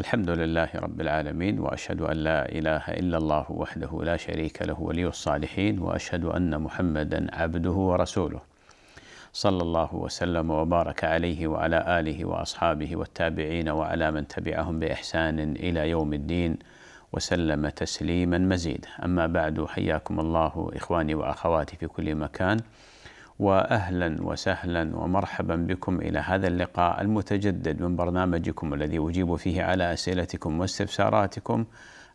الحمد لله رب العالمين واشهد ان لا اله الا الله وحده لا شريك له ولي الصالحين واشهد ان محمدا عبده ورسوله صلى الله وسلم وبارك عليه وعلى اله واصحابه والتابعين وعلى من تبعهم باحسان الى يوم الدين وسلم تسليما مزيدا اما بعد حياكم الله اخواني واخواتي في كل مكان واهلا وسهلا ومرحبا بكم الى هذا اللقاء المتجدد من برنامجكم الذي اجيب فيه على اسئلتكم واستفساراتكم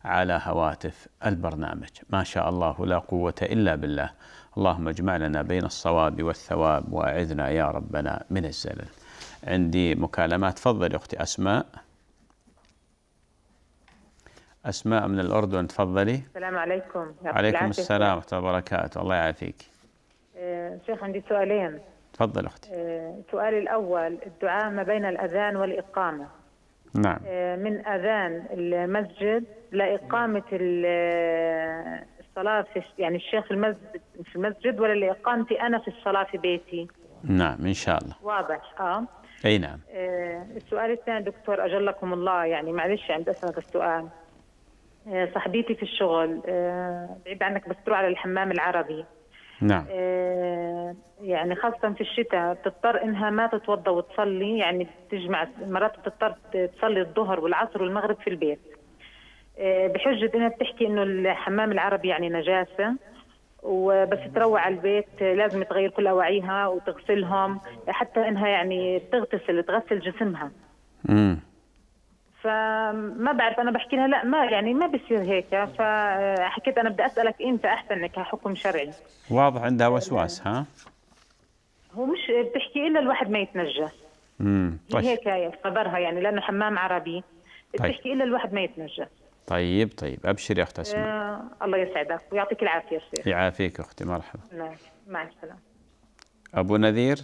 على هواتف البرنامج ما شاء الله لا قوه الا بالله اللهم اجمع لنا بين الصواب والثواب واعذنا يا ربنا من الزلل عندي مكالمات تفضل اختي اسماء اسماء من الاردن تفضلي السلام عليكم عليكم السلام ورحمه الله وبركاته الله يعافيك آه، شيخ عندي سؤالين تفضل اختي آه، سؤالي الاول الدعاء ما بين الاذان والاقامه نعم آه، من اذان المسجد لاقامه الصلاه في يعني الشيخ المسجد في المسجد ولا لاقامتي انا في الصلاه في بيتي نعم ان شاء الله واضح اه اي نعم السؤال الثاني دكتور اجلكم الله يعني معلش عند اسالك السؤال صاحبتي في الشغل بعيد عنك بس تروح على الحمام العربي نعم آه، يعني خاصة في الشتاء بتضطر انها ما تتوضى وتصلي يعني تجمع مرات بتضطر تصلي الظهر والعصر والمغرب في البيت آه، بحجة انها بتحكي انه الحمام العربي يعني نجاسة وبس تروح على البيت لازم تغير كل اواعيها وتغسلهم حتى انها يعني بتغتسل تغسل جسمها امم فما بعرف انا بحكي لها لا ما يعني ما بصير هيك فحكيت انا بدي اسالك انت احسن كحكم شرعي واضح عندها وسواس ها هو مش بتحكي الا الواحد ما يتنجس امم طيب هيك خبرها يعني لانه حمام عربي طيب. بتحكي الا الواحد ما يتنجس طيب طيب ابشري اخت اسماء آه الله يسعدك ويعطيك العافيه يا شيخ يعافيك اختي مرحبا نعم مع السلامه ابو نذير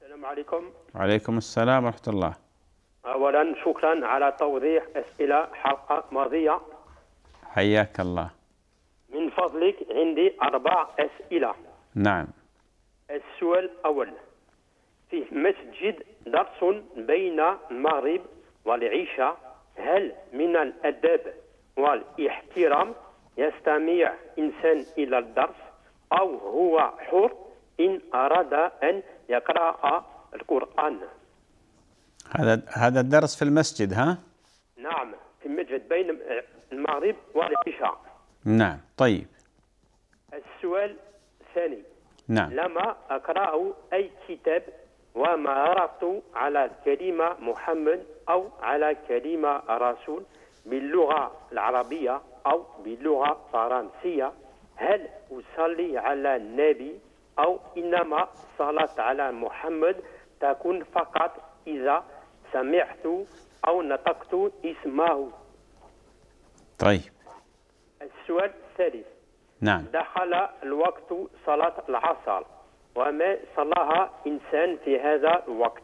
السلام عليكم وعليكم السلام ورحمه الله أولا شكرا على توضيح أسئلة حلقة ماضية حياك الله من فضلك عندي أربع أسئلة نعم السؤال الأول في مسجد درس بين المغرب والعشاء هل من الأدب والاحترام يستمع إنسان إلى الدرس أو هو حر إن أراد أن يقرأ القرآن هذا هذا الدرس في المسجد ها؟ نعم في المسجد بين المغرب والعشاء نعم طيب السؤال الثاني نعم لما أقرأ أي كتاب وما عرفت على كلمة محمد أو على كلمة رسول باللغة العربية أو باللغة الفرنسية هل أصلي على النبي أو إنما صلاة على محمد تكون فقط إذا سمعت أو نطقت اسمه طيب السؤال الثالث نعم دخل الوقت صلاة العصر وما صلاها إنسان في هذا الوقت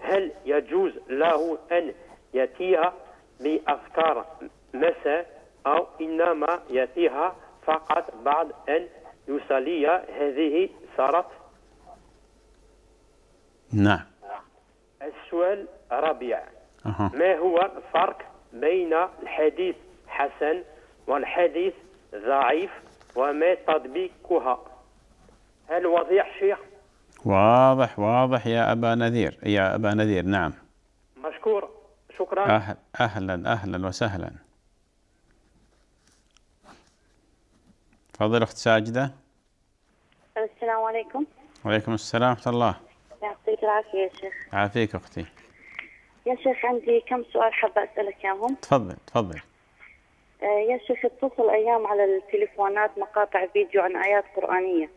هل يجوز له أن يأتيها بأفكار مساء أو إنما يأتيها فقط بعد أن يصلي هذه صلاة نعم السؤال ربيع أه. ما هو الفرق بين الحديث حسن والحديث ضعيف وما تطبيقها هل وضيع شيخ واضح واضح يا أبا نذير يا أبا نذير نعم مشكور شكرا أهل أهلا أهلا وسهلا تفضل أخت ساجدة السلام عليكم وعليكم السلام ورحمة الله يعطيك العافية يا شيخ عافيك أختي يا شيخ عندي كم سؤال حابة أسألك إياهم تفضل تفضل آه، يا شيخ اتصل أيام على التليفونات مقاطع فيديو عن آيات قرآنية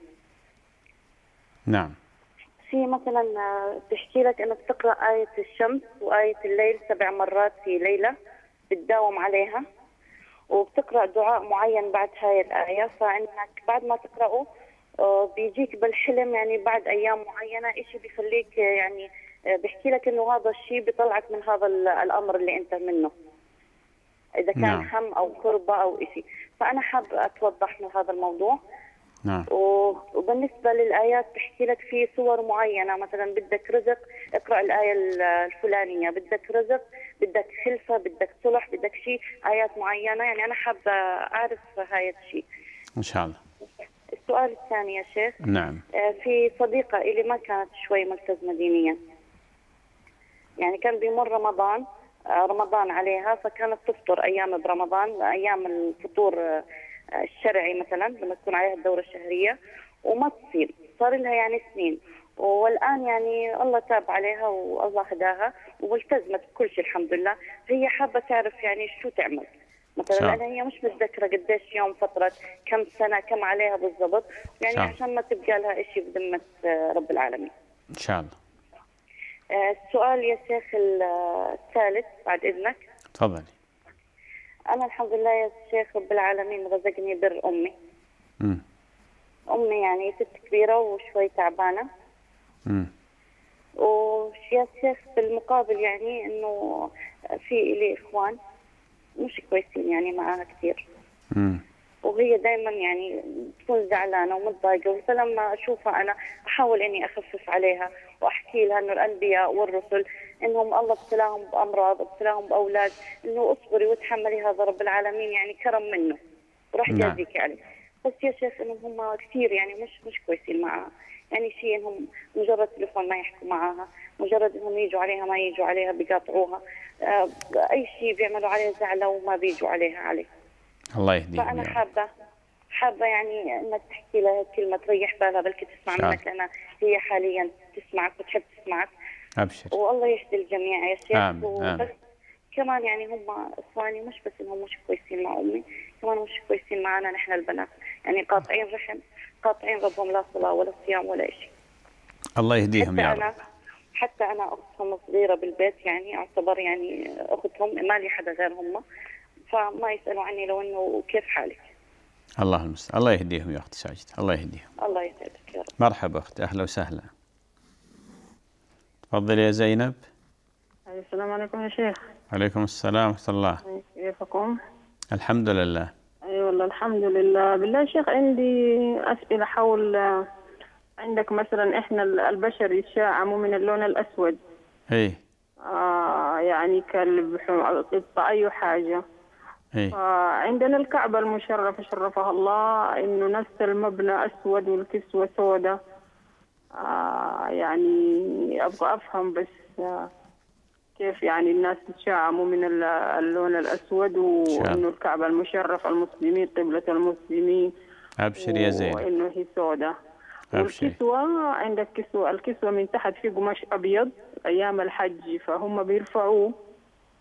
نعم في مثلا تحكي آه، لك انك تقرا آية الشمس وآية الليل سبع مرات في ليلة بتداوم عليها وبتقرا دعاء معين بعد هاي الآية فانك بعد ما تقراه آه، بيجيك بالحلم يعني بعد ايام معينة شيء بيخليك يعني آه، بحكي لك انه هذا الشيء بيطلعك من هذا الامر اللي انت منه اذا كان نعم. هم او كربه او شيء فانا حاب اتوضح له هذا الموضوع نعم. وبالنسبة للآيات بحكي لك في صور معينة مثلا بدك رزق اقرأ الآية الفلانية بدك رزق بدك خلفة بدك صلح بدك شيء آيات معينة يعني أنا حابة أعرف هاي الشيء إن شاء الله السؤال الثاني يا شيخ نعم آه، في صديقة إلي ما كانت شوي ملتزمة دينيا يعني كان بيمر رمضان آه، رمضان عليها فكانت تفطر ايام برمضان ايام الفطور آه، الشرعي مثلا لما تكون عليها الدوره الشهريه وما تصير صار لها يعني سنين والان يعني الله تاب عليها والله هداها والتزمت بكل شيء الحمد لله هي حابه تعرف يعني شو تعمل مثلا انا هي مش متذكره قديش يوم فتره كم سنه كم عليها بالضبط يعني شاء. عشان ما تبقى لها شيء بذمه آه، رب العالمين ان شاء الله السؤال آه، يا شيخ الثالث بعد إذنك تفضلي أنا الحمد لله يا شيخ رب العالمين رزقني بر أمي م. أمي يعني ست كبيرة وشوي تعبانة امم ويا شيخ بالمقابل يعني إنه في لي إخوان مش كويسين يعني معاها كثير امم وهي دائما يعني تكون زعلانه ومتضايقه فلما اشوفها انا احاول اني اخفف عليها واحكي لها انه الانبياء والرسل انهم الله ابتلاهم بامراض ابتلاهم باولاد انه اصبري وتحملي هذا رب العالمين يعني كرم منه وراح نعم. يجازيك يعني بس يا شيخ انهم هم كثير يعني مش مش كويسين معها يعني شيء انهم مجرد تليفون ما يحكوا معها مجرد انهم يجوا عليها ما يجوا عليها بيقاطعوها آه، اي شيء بيعملوا عليها زعله وما بيجوا عليها عليه الله يهديك فانا حابه حابه يعني انك تحكي لها كلمه تريح بالها بلكي تسمع شعر. منك لانها هي حاليا تسمعك وتحب تسمعك ابشر والله يهدي الجميع يا شيخ آمين. وبس آمين. كمان يعني هم اخواني مش بس انهم مش كويسين مع امي كمان مش كويسين معنا نحن البنات يعني قاطعين رحم قاطعين ربهم لا صلاه ولا صيام ولا شيء الله يهديهم يا رب حتى انا اختهم صغيره بالبيت يعني اعتبر يعني اختهم ما لي حدا غير هم فما يسالوا عني لو انه كيف حالك الله المستعان الله يهديهم يا اختي ساجد الله يهديهم الله يسعدك يا رب مرحبا اختي اهلا وسهلا تفضلي يا زينب السلام عليكم يا شيخ عليكم السلام ورحمه الله كيفكم الحمد لله اي والله الحمد لله بالله شيخ عندي اسئله حول عندك مثلا احنا البشر يتشعموا من اللون الاسود اي آه يعني كلب حمار اي حاجه إيه. عندنا الكعبة المشرفة شرفها الله إنه نفس المبنى أسود والكسوة سوداء آه يعني أبغى أفهم بس آه، كيف يعني الناس تشعموا من اللون الأسود وإنه الكعبة المشرفة المسلمين قبلة المسلمين أبشر يا زين وإنه هي سوداء والكسوة عندك كسوة الكسوة من تحت في قماش أبيض أيام الحج فهم بيرفعوه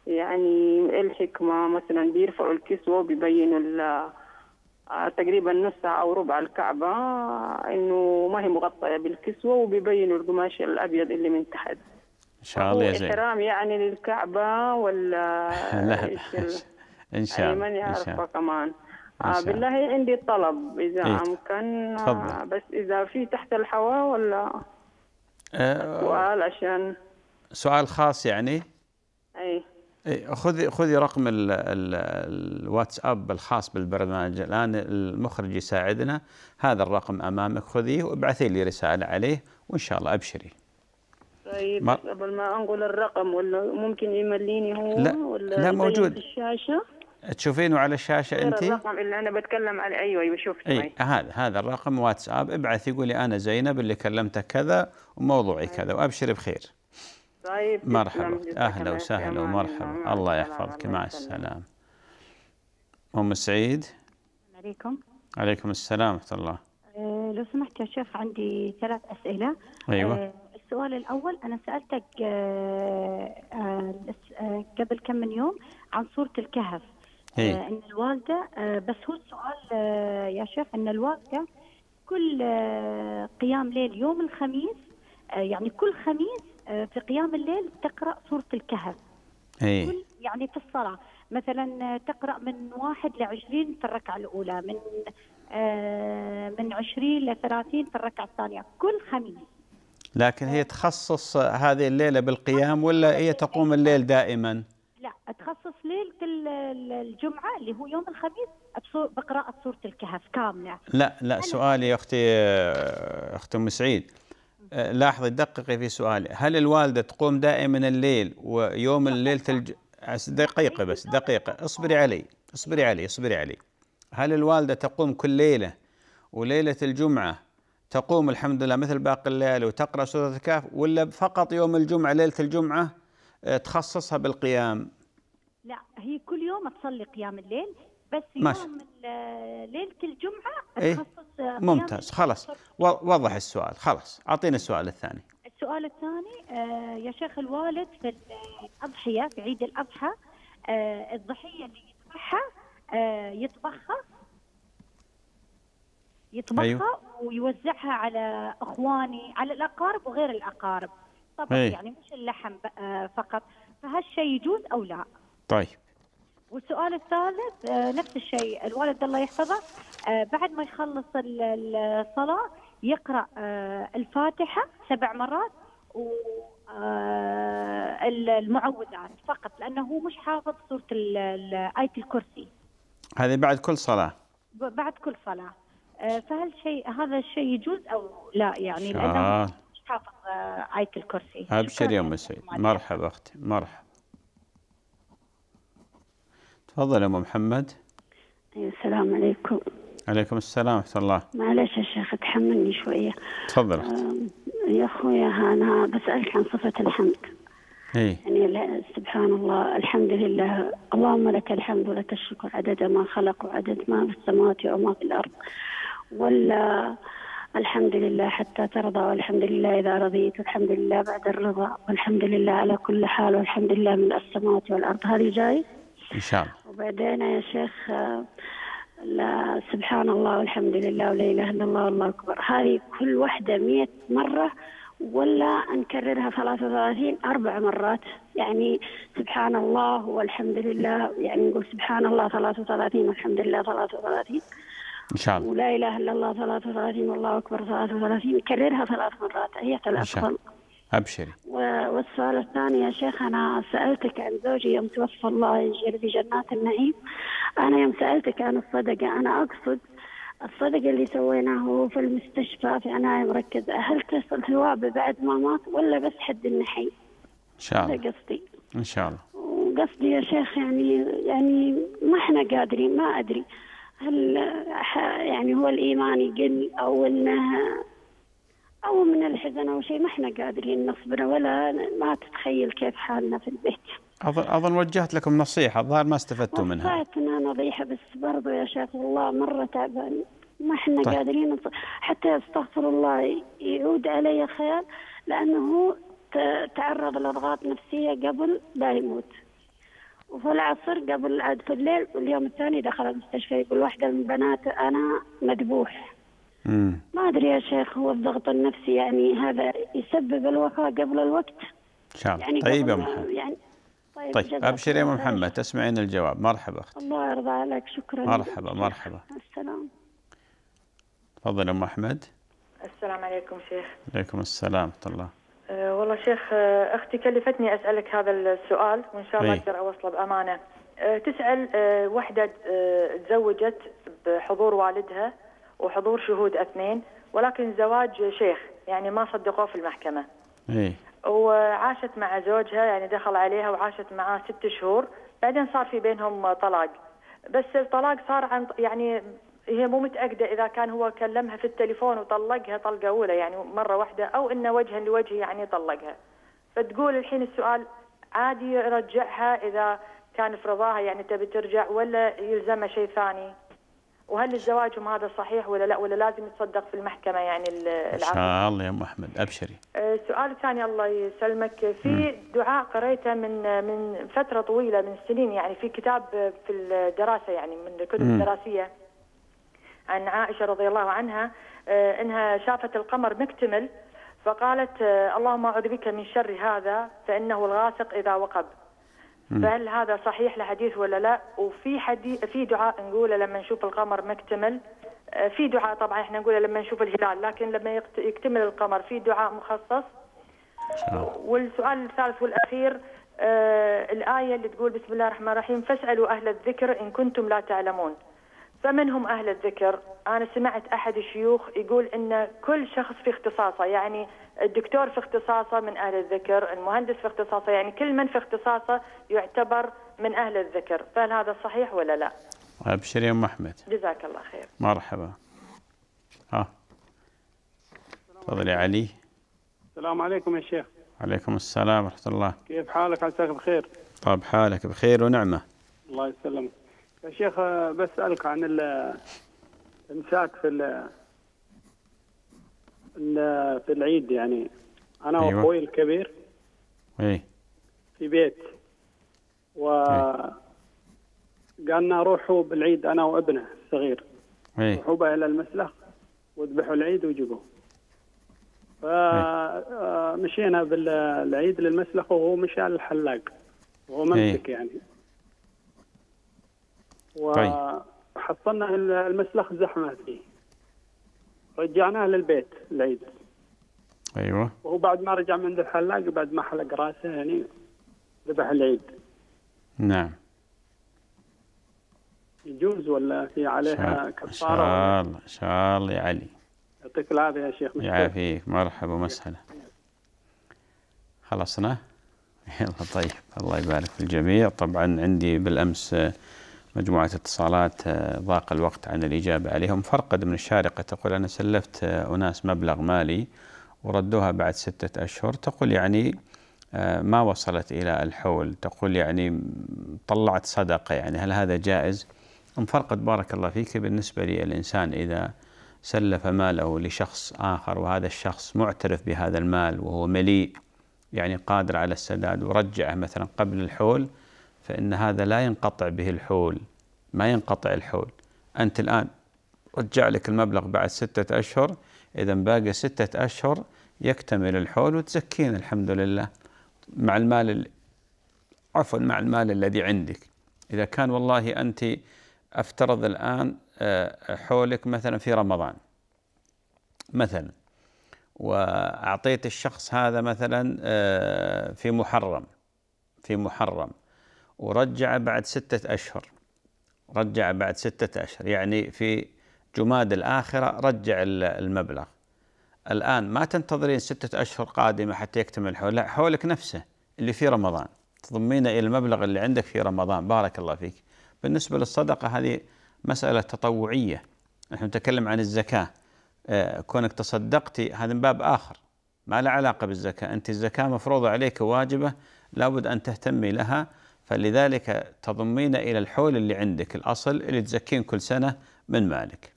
يعني الحكمة مثلا بيرفعوا الكسوة وبيبينوا آه، تقريبا نصها أو ربع الكعبة إنه ما هي مغطية بالكسوة وبيبينوا القماش الأبيض اللي من تحت إن شاء الله يا زين إحترام يعني للكعبة ولا لا إن شاء الله يعني من يعرفها كمان آه بالله عندي طلب إذا إيه؟ أمكن تفضل. آه، بس إذا في تحت الحواء ولا أه سؤال عشان سؤال خاص يعني؟ إيه خذي خذي رقم ال ال الواتساب الخاص بالبرنامج الان المخرج يساعدنا هذا الرقم امامك خذيه وابعثي لي رساله عليه وان شاء الله ابشري. طيب قبل ما انقل الرقم ولا ممكن يمليني هو لا ولا لا موجود الشاشه تشوفينه على الشاشه انت؟ الرقم اللي انا بتكلم عليه ايوه بشوف أيوة، اي هذا هذا الرقم واتساب ابعثي قولي انا زينب اللي كلمتك كذا وموضوعي كذا طيب. وابشري بخير. طيب مرحبا اهلا وسهلا ومرحبا الله يحفظك مع السلامه ام سعيد عليكم عليكم السلام ورحمه الله آه، لو سمحت يا شيخ عندي ثلاث اسئله ايوه آه، السؤال الاول انا سالتك آه، قبل كم من يوم عن سوره الكهف إيه. ان الوالده بس هو السؤال يا شيخ ان الوالده كل قيام ليل يوم الخميس يعني كل خميس آه، في قيام الليل تقرا سوره الكهف أي. كل يعني في الصلاه مثلا آه، تقرا من واحد ل 20 في الركعه الاولى من آه، من 20 ل 30 في الركعه الثانيه كل خميس لكن هي تخصص هذه الليله بالقيام ولا هي تقوم الليل دائما؟ لا تخصص ليله الجمعه اللي هو يوم الخميس بقراءه سوره الكهف كامله. لا لا سؤالي يا اختي اخت ام سعيد أه، لاحظي دققي في سؤالي هل الوالدة تقوم دائما الليل ويوم الليل تلج... دقيقة بس دقيقة اصبري علي اصبري علي اصبري علي هل الوالدة تقوم كل ليلة وليلة الجمعة تقوم الحمد لله مثل باقي الليل وتقرأ سورة الكهف ولا فقط يوم الجمعة ليلة الجمعة أه، تخصصها بالقيام لا هي كل يوم تصلي قيام الليل بس ماشي. ليله الجمعه إيه، اتخصص إيه؟ ممتاز خلاص وضح السؤال خلاص اعطينا السؤال الثاني السؤال الثاني آه يا شيخ الوالد في الاضحيه في عيد الاضحى آه الضحيه اللي يذبحها آه يطبخها يطبخها أيوه. ويوزعها على اخواني على الاقارب وغير الاقارب طبعا أيوه. يعني مش اللحم آه، فقط فهالشيء يجوز او لا طيب والسؤال الثالث آه، نفس الشيء الوالد الله يحفظه آه، بعد ما يخلص الصلاه يقرا آه، الفاتحه سبع مرات و المعوذات فقط لانه هو مش حافظ سوره ايه الكرسي. هذه بعد كل صلاه. بعد كل صلاه. فهل شيء هذا الشيء يجوز او لا يعني لانه مش حافظ ايه الكرسي. ابشر يا ام سعيد مرحبا اختي مرحبا. تفضل يا ام محمد أيوة، السلام عليكم عليكم السلام ورحمه الله معلش يا شيخ تحملني شويه تفضل آه يا اخويا انا بسالك عن صفه الحمد اي يعني سبحان الله الحمد لله اللهم لك الحمد ولك الشكر عدد ما خلق وعدد ما في السماوات وما في الارض ولا الحمد لله حتى ترضى والحمد لله إذا رضيت والحمد لله بعد الرضا والحمد لله على كل حال والحمد لله من السماوات والأرض هذه جاي ان شاء الله وبعدين يا شيخ لا سبحان الله والحمد لله ولا اله الا الله والله اكبر هذه كل واحده 100 مره ولا نكررها 33 أربع مرات يعني سبحان الله والحمد لله يعني نقول سبحان الله 33 والحمد لله 33 إن شاء الله ولا إله إلا الله 33 والله أكبر 33 نكررها ثلاث مرات هي ثلاث إن شاء الله أبشري والسؤال الثاني يا شيخ أنا سألتك عن زوجي يوم توفى الله يجعل في جنات النعيم أنا يوم سألتك عن الصدقة أنا أقصد الصدقة اللي سويناه في المستشفى في عناية مركزة هل تصل ثوابه بعد ما مات ولا بس حد النحي؟ إن شاء الله هذا قصدي إن شاء الله وقصدي يا شيخ يعني يعني ما احنا قادرين ما أدري هل يعني هو الإيمان يقل أو أنه أو من الحزن أو شيء ما احنا قادرين نصبر ولا ما تتخيل كيف حالنا في البيت أظن أظن وجهت لكم نصيحة الظاهر ما استفدتوا منها وجهتنا نصيحة بس برضو يا شيخ الله مرة تعبان ما احنا طيب. قادرين حتى استغفر الله يعود علي خيال لأنه تعرض لأضغاط نفسية قبل لا يموت وفي العصر قبل عاد في الليل واليوم الثاني دخل المستشفى يقول واحدة من بنات أنا مذبوح ما أدري يا شيخ هو الضغط النفسي يعني هذا يسبب الوفاة قبل الوقت إن شاء الله يعني طيب يا محمد يعني طيب, طيب أبشر يا أم محمد تسمعين الجواب مرحبا أختي الله يرضى عليك شكرا مرحبا مرحبا السلام تفضل أم أحمد السلام عليكم شيخ عليكم السلام ورحمة الله أه، والله شيخ أه، أختي كلفتني أسألك هذا السؤال وإن شاء الله طيب. أقدر أوصله بأمانة أه، تسأل وحدة تزوجت بحضور والدها وحضور شهود اثنين ولكن زواج شيخ يعني ما صدقوه في المحكمة إيه؟ وعاشت مع زوجها يعني دخل عليها وعاشت معاه ست شهور بعدين صار في بينهم طلاق بس الطلاق صار عن يعني هي مو متأكدة إذا كان هو كلمها في التليفون وطلقها طلقة أولى يعني مرة واحدة أو إنه وجها لوجه يعني طلقها فتقول الحين السؤال عادي يرجعها إذا كان في رضاها يعني تبي ترجع ولا يلزمها شيء ثاني وهل الزواج هذا صحيح ولا لا ولا لازم يتصدق في المحكمه يعني العقد؟ ان شاء الله يا ام احمد ابشري. السؤال أه، الثاني الله يسلمك في دعاء قريته من من فتره طويله من سنين يعني في كتاب في الدراسه يعني من الكتب الدراسيه عن عائشه رضي الله عنها أه، انها شافت القمر مكتمل فقالت أه، اللهم اعوذ بك من شر هذا فانه الغاسق اذا وقب. فهل هذا صحيح الحديث ولا لا وفي حديث في دعاء نقوله لما نشوف القمر مكتمل آه، في دعاء طبعا احنا نقوله لما نشوف الهلال لكن لما يكتمل القمر في دعاء مخصص والسؤال الثالث والاخير آه الايه اللي تقول بسم الله الرحمن الرحيم فاسالوا اهل الذكر ان كنتم لا تعلمون فمنهم أهل الذكر أنا سمعت أحد الشيوخ يقول أن كل شخص في اختصاصه يعني الدكتور في اختصاصه من أهل الذكر المهندس في اختصاصه يعني كل من في اختصاصه يعتبر من أهل الذكر فهل هذا صحيح ولا لا أبشر يا أم أحمد جزاك الله خير مرحبا ها تفضل يا علي السلام عليكم يا شيخ عليكم السلام ورحمة الله كيف حالك عساك بخير طيب حالك بخير ونعمة الله يسلمك يا شيخ بسألك عن الإمساك في ال في العيد يعني أنا أيوة. وأخوي الكبير إيه في بيت و إيه. قالنا روحوا بالعيد أنا وابنه الصغير أيه. روحوا به إلى المسلخ وذبحوا العيد وجيبوه إيه. فمشينا آه، بالعيد للمسلخ وهو مشى الحلاق وهو ممسك إيه. يعني طيب. وحصلنا المسلخ زحمه فيه رجعناه للبيت العيد ايوه وهو بعد ما رجع من عند الحلاق بعد ما حلق راسه يعني ذبح العيد نعم يجوز ولا في عليها كفاره؟ ان شاء الله ان شاء الله يا علي يعطيك العافيه يا شيخ يعافيك مرحبا ومسهلا خلصنا؟ يلا طيب الله يبارك في الجميع طبعا عندي بالامس مجموعة اتصالات آه، ضاق الوقت عن الإجابة عليهم فرقد من الشارقة تقول أنا سلفت آه، أناس مبلغ مالي وردوها بعد ستة أشهر تقول يعني آه، ما وصلت إلى الحول تقول يعني طلعت صدقة يعني هل هذا جائز؟ أم فرقد بارك الله فيك بالنسبة للإنسان إذا سلف ماله لشخص آخر وهذا الشخص معترف بهذا المال وهو مليء يعني قادر على السداد ورجعه مثلا قبل الحول فإن هذا لا ينقطع به الحول ما ينقطع الحول أنت الآن رجع لك المبلغ بعد ستة أشهر إذا باقي ستة أشهر يكتمل الحول وتزكين الحمد لله مع المال عفوا مع المال الذي عندك إذا كان والله أنت أفترض الآن آه، حولك مثلا في رمضان مثلا وأعطيت الشخص هذا مثلا آه، في محرم في محرم ورجع بعد ستة أشهر رجع بعد ستة أشهر يعني في جماد الآخرة رجع المبلغ الآن ما تنتظرين ستة أشهر قادمة حتى يكتمل حول لا حولك نفسه اللي في رمضان تضمينه إلى المبلغ اللي عندك في رمضان بارك الله فيك بالنسبة للصدقة هذه مسألة تطوعية نحن نتكلم عن الزكاة آه، كونك تصدقتي هذا من باب آخر ما له علاقة بالزكاة أنت الزكاة مفروضة عليك واجبة لابد أن تهتمي لها فلذلك تضمين إلى الحول اللي عندك الأصل اللي تزكين كل سنة من مالك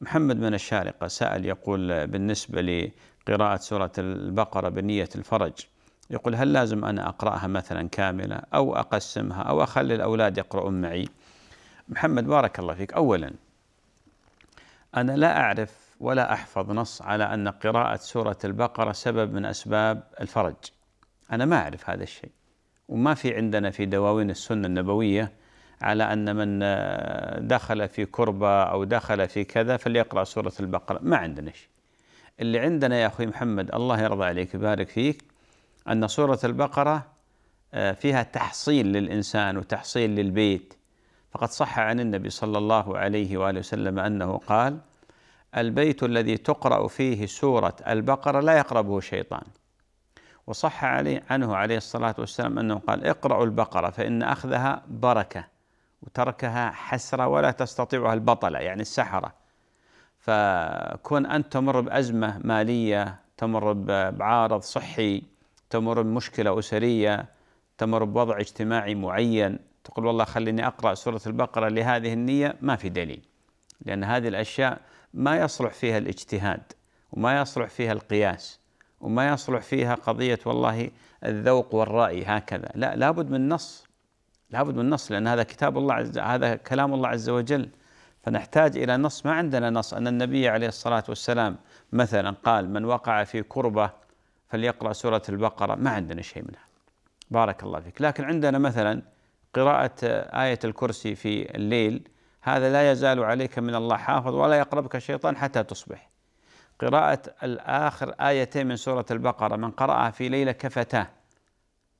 محمد من الشارقة سأل يقول بالنسبة لقراءة سورة البقرة بنية الفرج يقول هل لازم أنا أقرأها مثلا كاملة أو أقسمها أو أخلي الأولاد يقرؤون معي محمد بارك الله فيك أولا أنا لا أعرف ولا أحفظ نص على أن قراءة سورة البقرة سبب من أسباب الفرج أنا ما أعرف هذا الشيء وما في عندنا في دواوين السنة النبوية على أن من آه، دخل في كربة أو دخل في كذا فليقرأ سورة البقرة ما عندنا شيء اللي عندنا يا أخوي محمد الله يرضى عليك يبارك فيك أن سورة البقرة آه، فيها تحصيل للإنسان وتحصيل للبيت فقد صح عن النبي صلى الله عليه وآله وسلم أنه قال البيت الذي تقرأ فيه سورة البقرة لا يقربه شيطان وصح عليه عنه عليه الصلاة والسلام أنه قال اقرأوا البقرة فإن أخذها بركة وتركها حسرة ولا تستطيعها البطلة يعني السحرة فكون أنت تمر بأزمة مالية تمر بعارض صحي تمر بمشكلة أسرية تمر بوضع اجتماعي معين تقول والله خليني أقرأ سورة البقرة لهذه النية ما في دليل لأن هذه الأشياء ما يصلح فيها الاجتهاد وما يصلح فيها القياس وما يصلح فيها قضية والله الذوق والرأي هكذا لا لابد من نص لابد من نص لأن هذا كتاب الله عز هذا كلام الله عز وجل فنحتاج إلى نص ما عندنا نص أن النبي عليه الصلاة والسلام مثلا قال من وقع في كربة فليقرأ سورة البقرة ما عندنا شيء منها بارك الله فيك لكن عندنا مثلا قراءة آية الكرسي في الليل هذا لا يزال عليك من الله حافظ ولا يقربك الشيطان حتى تصبح قراءة الآخر آيتين من سورة البقرة من قرأها في ليلة كفتاه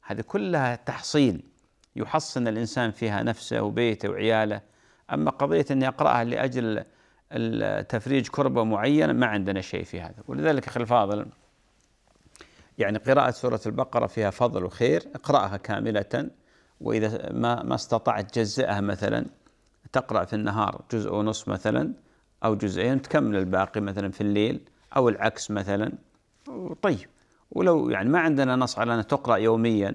هذه كلها تحصيل يحصن الإنسان فيها نفسه وبيته وعياله أما قضية أني أقرأها لأجل تفريج كربة معينة ما عندنا شيء في هذا ولذلك أخي الفاضل يعني قراءة سورة البقرة فيها فضل وخير اقرأها كاملة وإذا ما ما استطعت جزئها مثلا تقرأ في النهار جزء ونصف مثلا أو جزئين تكمل الباقي مثلا في الليل أو العكس مثلا طيب ولو يعني ما عندنا نص على أن تقرأ يوميا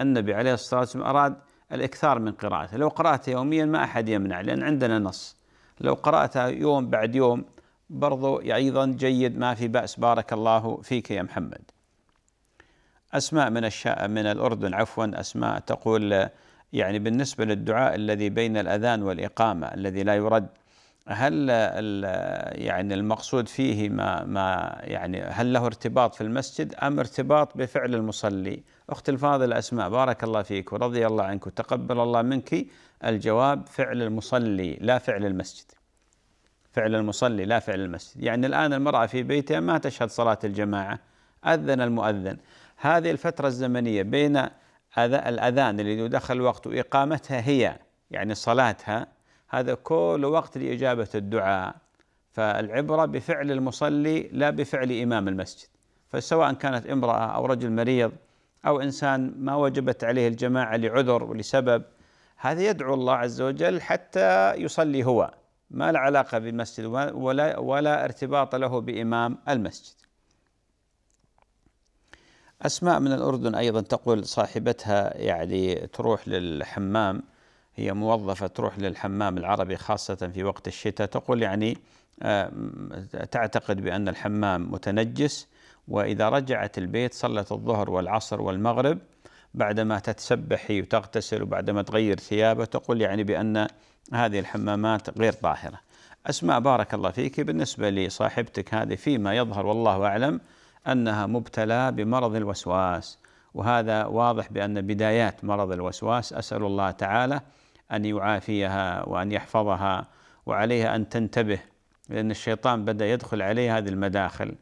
النبي عليه الصلاة والسلام أراد الإكثار من قراءته لو قرأتها يوميا ما أحد يمنع لأن عندنا نص لو قرأتها يوم بعد يوم برضو أيضا جيد ما في بأس بارك الله فيك يا محمد أسماء من الشاء من الأردن عفوا أسماء تقول يعني بالنسبة للدعاء الذي بين الأذان والإقامة الذي لا يرد هل يعني المقصود فيه ما ما يعني هل له ارتباط في المسجد ام ارتباط بفعل المصلي؟ اختي الفاضله اسماء بارك الله فيك ورضي الله عنك وتقبل الله منك الجواب فعل المصلي لا فعل المسجد. فعل المصلي لا فعل المسجد، يعني الان المراه في بيتها ما تشهد صلاه الجماعه اذن المؤذن. هذه الفتره الزمنيه بين الاذان اللي دخل وقت واقامتها هي يعني صلاتها هذا كل وقت لإجابة الدعاء فالعبرة بفعل المصلي لا بفعل إمام المسجد فسواء كانت امرأة أو رجل مريض أو إنسان ما وجبت عليه الجماعة لعذر ولسبب هذا يدعو الله عز وجل حتى يصلي هو ما له علاقة بالمسجد ولا, ولا ارتباط له بإمام المسجد أسماء من الأردن أيضا تقول صاحبتها يعني تروح للحمام هي موظفة تروح للحمام العربي خاصة في وقت الشتاء تقول يعني آه، تعتقد بأن الحمام متنجس وإذا رجعت البيت صلت الظهر والعصر والمغرب بعدما تتسبحي وتغتسل وبعدما تغير ثيابها تقول يعني بأن هذه الحمامات غير طاهرة أسماء بارك الله فيك بالنسبة لصاحبتك هذه فيما يظهر والله أعلم أنها مبتلى بمرض الوسواس وهذا واضح بأن بدايات مرض الوسواس أسأل الله تعالى أن يعافيها وأن يحفظها وعليها أن تنتبه لأن الشيطان بدأ يدخل عليها هذه المداخل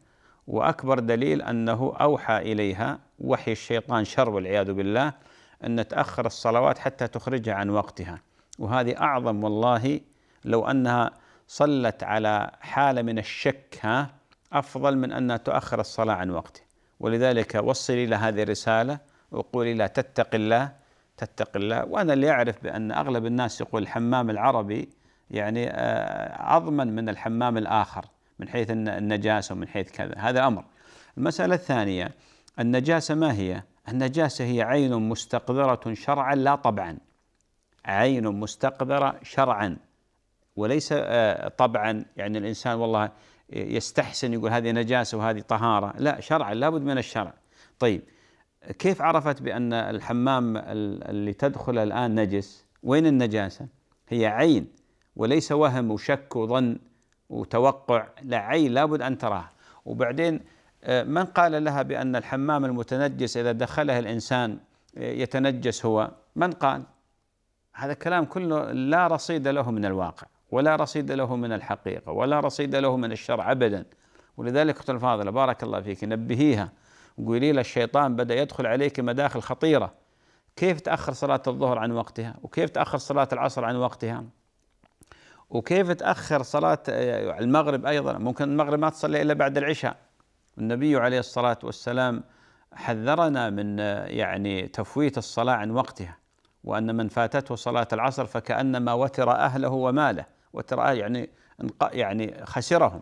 وأكبر دليل أنه أوحى إليها وحي الشيطان شر والعياذ بالله أن تأخر الصلوات حتى تخرجها عن وقتها وهذه أعظم والله لو أنها صلت على حالة من الشك ها أفضل من أنها تؤخر الصلاة عن وقته ولذلك وصلي إلى هذه الرسالة وقولي لا تتق الله تتق الله وأنا اللي أعرف بأن أغلب الناس يقول الحمام العربي يعني آه، أضمن من الحمام الآخر من حيث النجاسة ومن حيث كذا هذا أمر المسألة الثانية النجاسة ما هي؟ النجاسة هي عين مستقذرة شرعا لا طبعا عين مستقذرة شرعا وليس آه، طبعا يعني الإنسان والله يستحسن يقول هذه نجاسة وهذه طهارة لا شرعا لابد من الشرع طيب كيف عرفت بأن الحمام اللي تدخله الآن نجس وين النجاسة هي عين وليس وهم وشك وظن وتوقع لا عين لابد أن تراها وبعدين آه، من قال لها بأن الحمام المتنجس إذا دخله الإنسان آه، يتنجس هو من قال هذا الكلام كله لا رصيد له من الواقع ولا رصيد له من الحقيقة ولا رصيد له من الشرع أبدا ولذلك أختي الفاضلة بارك الله فيك نبهيها قولي له الشيطان بدأ يدخل عليك مداخل خطيرة كيف تأخر صلاة الظهر عن وقتها وكيف تأخر صلاة العصر عن وقتها وكيف تأخر صلاة آه، المغرب أيضا ممكن المغرب ما تصلي إلا بعد العشاء النبي عليه الصلاة والسلام حذرنا من آه، يعني تفويت الصلاة عن وقتها وأن من فاتته صلاة العصر فكأنما وتر أهله وماله وتر يعني يعني خسرهم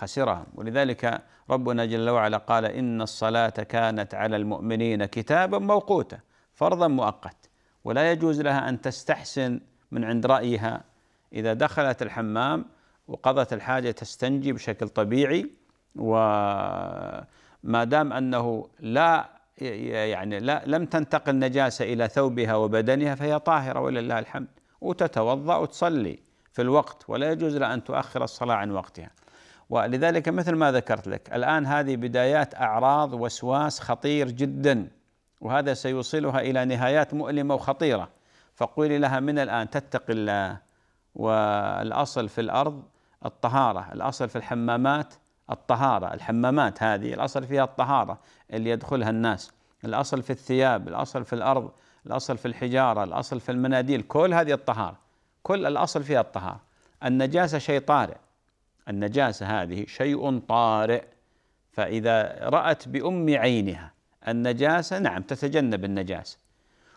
خسرهم ولذلك ربنا جل وعلا قال إن الصلاة كانت على المؤمنين كتابا موقوتا فرضا مؤقت ولا يجوز لها أن تستحسن من عند رأيها إذا دخلت الحمام وقضت الحاجة تستنجي بشكل طبيعي وما دام أنه لا يعني لا لم تنتقل النجاسة إلى ثوبها وبدنها فهي طاهرة ولله الحمد وتتوضأ وتصلي في الوقت ولا يجوز لها أن تؤخر الصلاة عن وقتها ولذلك مثل ما ذكرت لك الآن هذه بدايات أعراض وسواس خطير جدا وهذا سيوصلها إلى نهايات مؤلمة وخطيرة فقولي لها من الآن تتقي الله والأصل في الأرض الطهارة الأصل في الحمامات الطهارة الحمامات هذه الأصل فيها الطهارة اللي يدخلها الناس الأصل في الثياب الأصل في الأرض الأصل في الحجارة الأصل في المناديل كل هذه الطهارة كل الأصل فيها الطهارة النجاسة شيء طارئ النجاسة هذه شيء طارئ فإذا رأت بأم عينها النجاسة نعم تتجنب النجاسة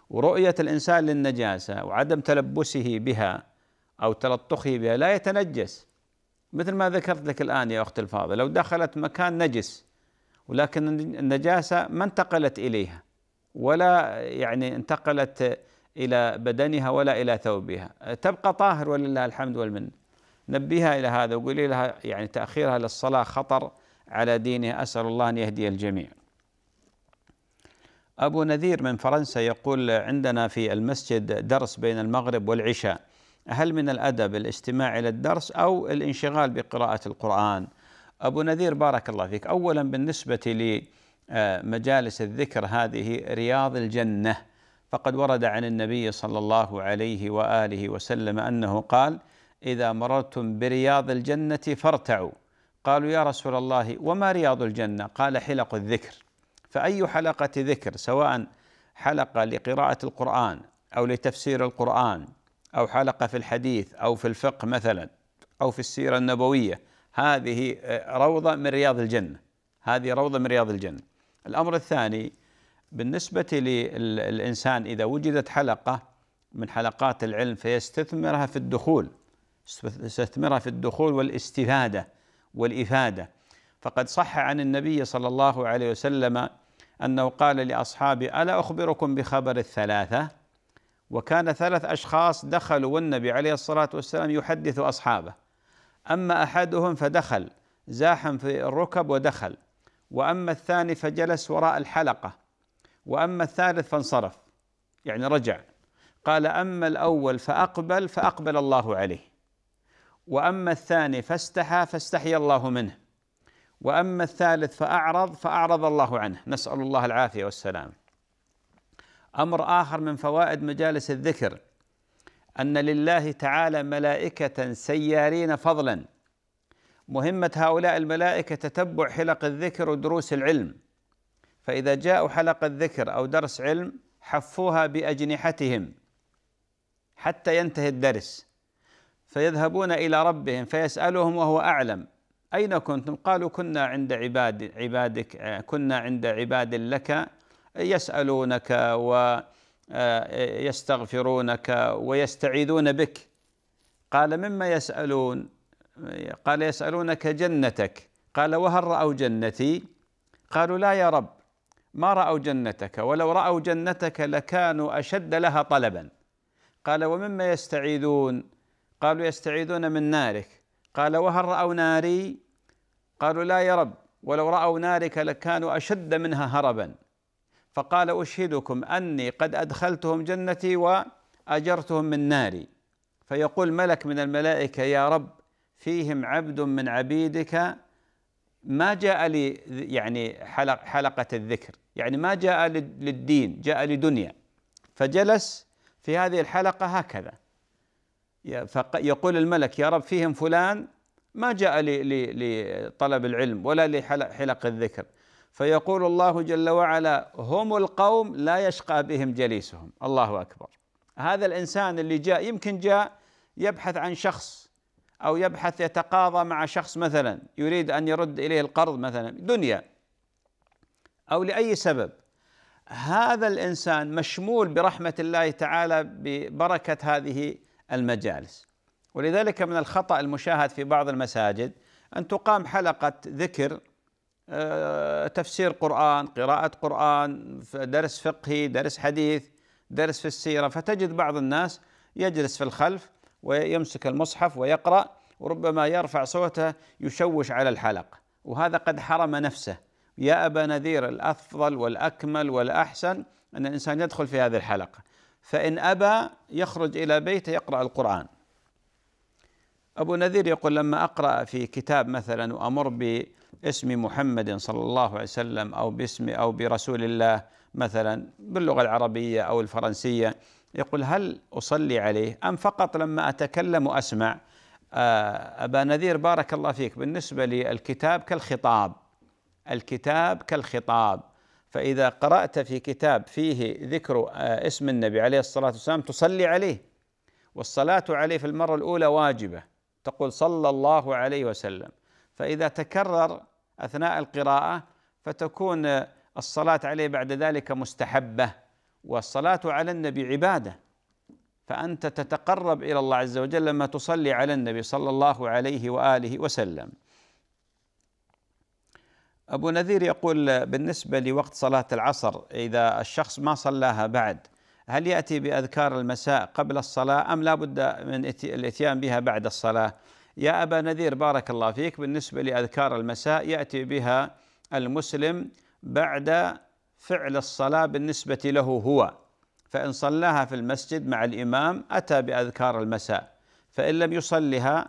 ورؤية الإنسان للنجاسة وعدم تلبسه بها أو تلطخه بها لا يتنجس مثل ما ذكرت لك الآن يا أختي الفاضلة لو دخلت مكان نجس ولكن النجاسة ما انتقلت إليها ولا يعني انتقلت إلى بدنها ولا إلى ثوبها تبقى طاهر ولله الحمد والمنه نبهها إلى هذا وقولي لها يعني تأخيرها للصلاة خطر على دينها أسأل الله أن يهدي الجميع أبو نذير من فرنسا يقول عندنا في المسجد درس بين المغرب والعشاء هل من الأدب الاستماع إلى الدرس أو الانشغال بقراءة القرآن أبو نذير بارك الله فيك أولا بالنسبة لمجالس آه، الذكر هذه رياض الجنه فقد ورد عن النبي صلى الله عليه واله وسلم انه قال إذا مررتم برياض الجنة فارتعوا قالوا يا رسول الله وما رياض الجنة قال حلق الذكر فأي حلقة ذكر سواء حلقة لقراءة القرآن أو لتفسير القرآن أو حلقة في الحديث أو في الفقه مثلا أو في السيرة النبوية هذه روضة من رياض الجنة هذه روضة من رياض الجنة الأمر الثاني بالنسبة للإنسان إذا وجدت حلقة من حلقات العلم فيستثمرها في الدخول استثمرها في الدخول والاستفادة والإفادة فقد صح عن النبي صلى الله عليه وسلم أنه قال لأصحابه ألا أخبركم بخبر الثلاثة وكان ثلاث أشخاص دخلوا والنبي عليه الصلاة والسلام يحدث أصحابه أما أحدهم فدخل زاحم في الركب ودخل وأما الثاني فجلس وراء الحلقة وأما الثالث فانصرف يعني رجع قال أما الأول فأقبل فأقبل الله عليه واما الثاني فاستحى فاستحيا الله منه واما الثالث فاعرض فاعرض الله عنه نسال الله العافيه والسلام امر اخر من فوائد مجالس الذكر ان لله تعالى ملائكه سيارين فضلا مهمه هؤلاء الملائكه تتبع حلق الذكر ودروس العلم فاذا جاءوا حلقه ذكر او درس علم حفوها باجنحتهم حتى ينتهي الدرس فيذهبون إلى ربهم فيسألهم وهو أعلم أين كنتم؟ قالوا كنا عند عباد عبادك كنا عند عباد لك يسألونك ويستغفرونك ويستعيذون بك قال مما يسألون قال يسألونك جنتك قال وهل رأوا جنتي؟ قالوا لا يا رب ما رأوا جنتك ولو رأوا جنتك لكانوا أشد لها طلبا قال ومما يستعيذون قالوا يستعيذون من نارك قال وهل رأوا ناري قالوا لا يا رب ولو رأوا نارك لكانوا أشد منها هربا فقال أشهدكم أني قد أدخلتهم جنتي وأجرتهم من ناري فيقول ملك من الملائكة يا رب فيهم عبد من عبيدك ما جاء لي يعني حلق حلقة الذكر يعني ما جاء للدين جاء لدنيا فجلس في هذه الحلقة هكذا يقول الملك يا رب فيهم فلان ما جاء لطلب العلم ولا لحلق الذكر فيقول الله جل وعلا هم القوم لا يشقى بهم جليسهم الله اكبر هذا الانسان اللي جاء يمكن جاء يبحث عن شخص او يبحث يتقاضى مع شخص مثلا يريد ان يرد اليه القرض مثلا دنيا او لاي سبب هذا الانسان مشمول برحمه الله تعالى ببركه هذه المجالس ولذلك من الخطأ المشاهد في بعض المساجد أن تقام حلقة ذكر آه، تفسير قرآن قراءة قرآن درس فقهي درس حديث درس في السيرة فتجد بعض الناس يجلس في الخلف ويمسك المصحف ويقرأ وربما يرفع صوته يشوش على الحلقة وهذا قد حرم نفسه يا أبا نذير الأفضل والأكمل والأحسن أن الإنسان يدخل في هذه الحلقة فإن أبى يخرج إلى بيته يقرأ القرآن أبو نذير يقول لما أقرأ في كتاب مثلا وأمر باسم محمد صلى الله عليه وسلم أو باسم أو برسول الله مثلا باللغة العربية أو الفرنسية يقول هل أصلي عليه أم فقط لما أتكلم وأسمع آه، أبا نذير بارك الله فيك بالنسبة للكتاب كالخطاب الكتاب كالخطاب فإذا قرأت في كتاب فيه ذكر آه، اسم النبي عليه الصلاة والسلام تصلي عليه والصلاة عليه في المرة الأولى واجبة تقول صلى الله عليه وسلم فإذا تكرر أثناء القراءة فتكون آه، الصلاة عليه بعد ذلك مستحبة والصلاة على النبي عبادة فأنت تتقرب إلى الله عز وجل لما تصلي على النبي صلى الله عليه وآله وسلم أبو نذير يقول بالنسبة لوقت صلاة العصر إذا الشخص ما صلاها بعد هل يأتي بأذكار المساء قبل الصلاة أم لا بد من الإتيان بها بعد الصلاة يا أبا نذير بارك الله فيك بالنسبة لأذكار المساء يأتي بها المسلم بعد فعل الصلاة بالنسبة له هو فإن صلاها في المسجد مع الإمام أتى بأذكار المساء فإن لم يصلها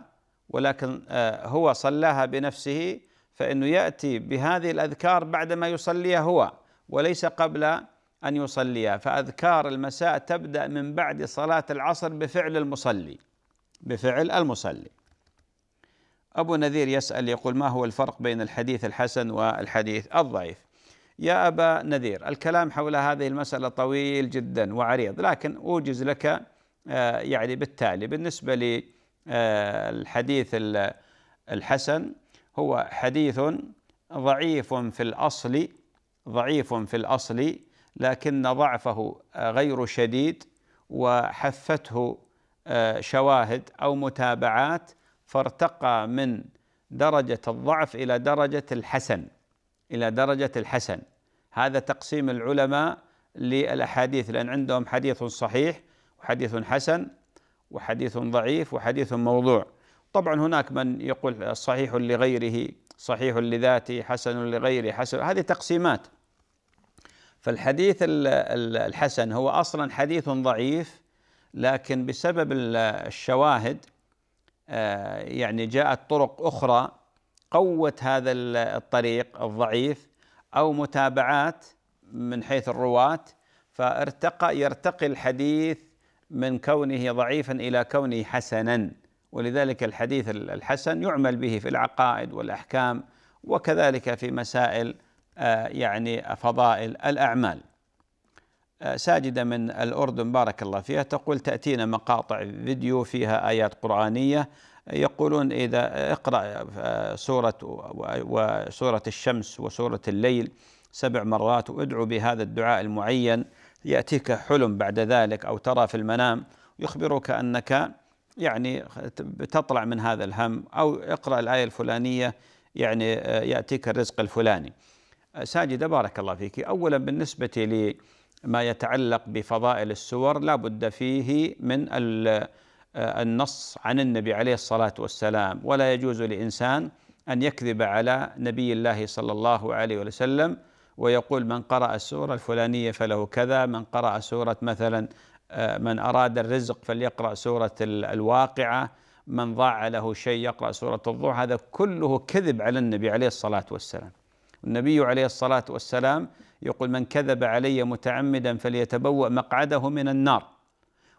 ولكن آه، هو صلاها بنفسه فإنه يأتي بهذه الأذكار بعدما يصليها هو وليس قبل أن يصليها فأذكار المساء تبدأ من بعد صلاة العصر بفعل المصلي بفعل المصلي أبو نذير يسأل يقول ما هو الفرق بين الحديث الحسن والحديث الضعيف يا أبا نذير الكلام حول هذه المسألة طويل جدا وعريض لكن أوجز لك آه، يعني بالتالي بالنسبة للحديث آه، الحسن هو حديث ضعيف في الأصل ضعيف في الأصل لكن ضعفه غير شديد وحفته آه، شواهد أو متابعات فارتقى من درجة الضعف إلى درجة الحسن إلى درجة الحسن هذا تقسيم العلماء للأحاديث لأن عندهم حديث صحيح وحديث حسن وحديث ضعيف وحديث موضوع طبعا هناك من يقول صحيح لغيره صحيح لذاته حسن لغيره حسن هذه تقسيمات فالحديث الحسن هو اصلا حديث ضعيف لكن بسبب الشواهد آه، يعني جاءت طرق اخرى قوت هذا الطريق الضعيف او متابعات من حيث الرواة فارتقى يرتقي الحديث من كونه ضعيفا الى كونه حسنا ولذلك الحديث الحسن يعمل به في العقائد والأحكام وكذلك في مسائل آه، يعني فضائل الأعمال آه، ساجدة من الأردن بارك الله فيها تقول تأتينا مقاطع فيديو فيها آيات قرآنية يقولون إذا آه، اقرأ سورة وسورة الشمس وسورة الليل سبع مرات وادعو بهذا الدعاء المعين يأتيك حلم بعد ذلك أو ترى في المنام يخبرك أنك يعني تطلع من هذا الهم أو اقرأ الآية الفلانية يعني آه، يأتيك الرزق الفلاني آه، ساجدة بارك الله فيك أولا بالنسبة لما يتعلق بفضائل السور لا بد فيه من آه، النص عن النبي عليه الصلاة والسلام ولا يجوز لإنسان أن يكذب على نبي الله صلى الله عليه وسلم ويقول من قرأ السورة الفلانية فله كذا من قرأ سورة مثلا آه، من أراد الرزق فليقرأ سورة الواقعة من ضاع له شيء يقرأ سورة الضوء هذا كله كذب على النبي عليه الصلاة والسلام النبي عليه الصلاة والسلام يقول من كذب علي متعمدا فليتبوأ مقعده من النار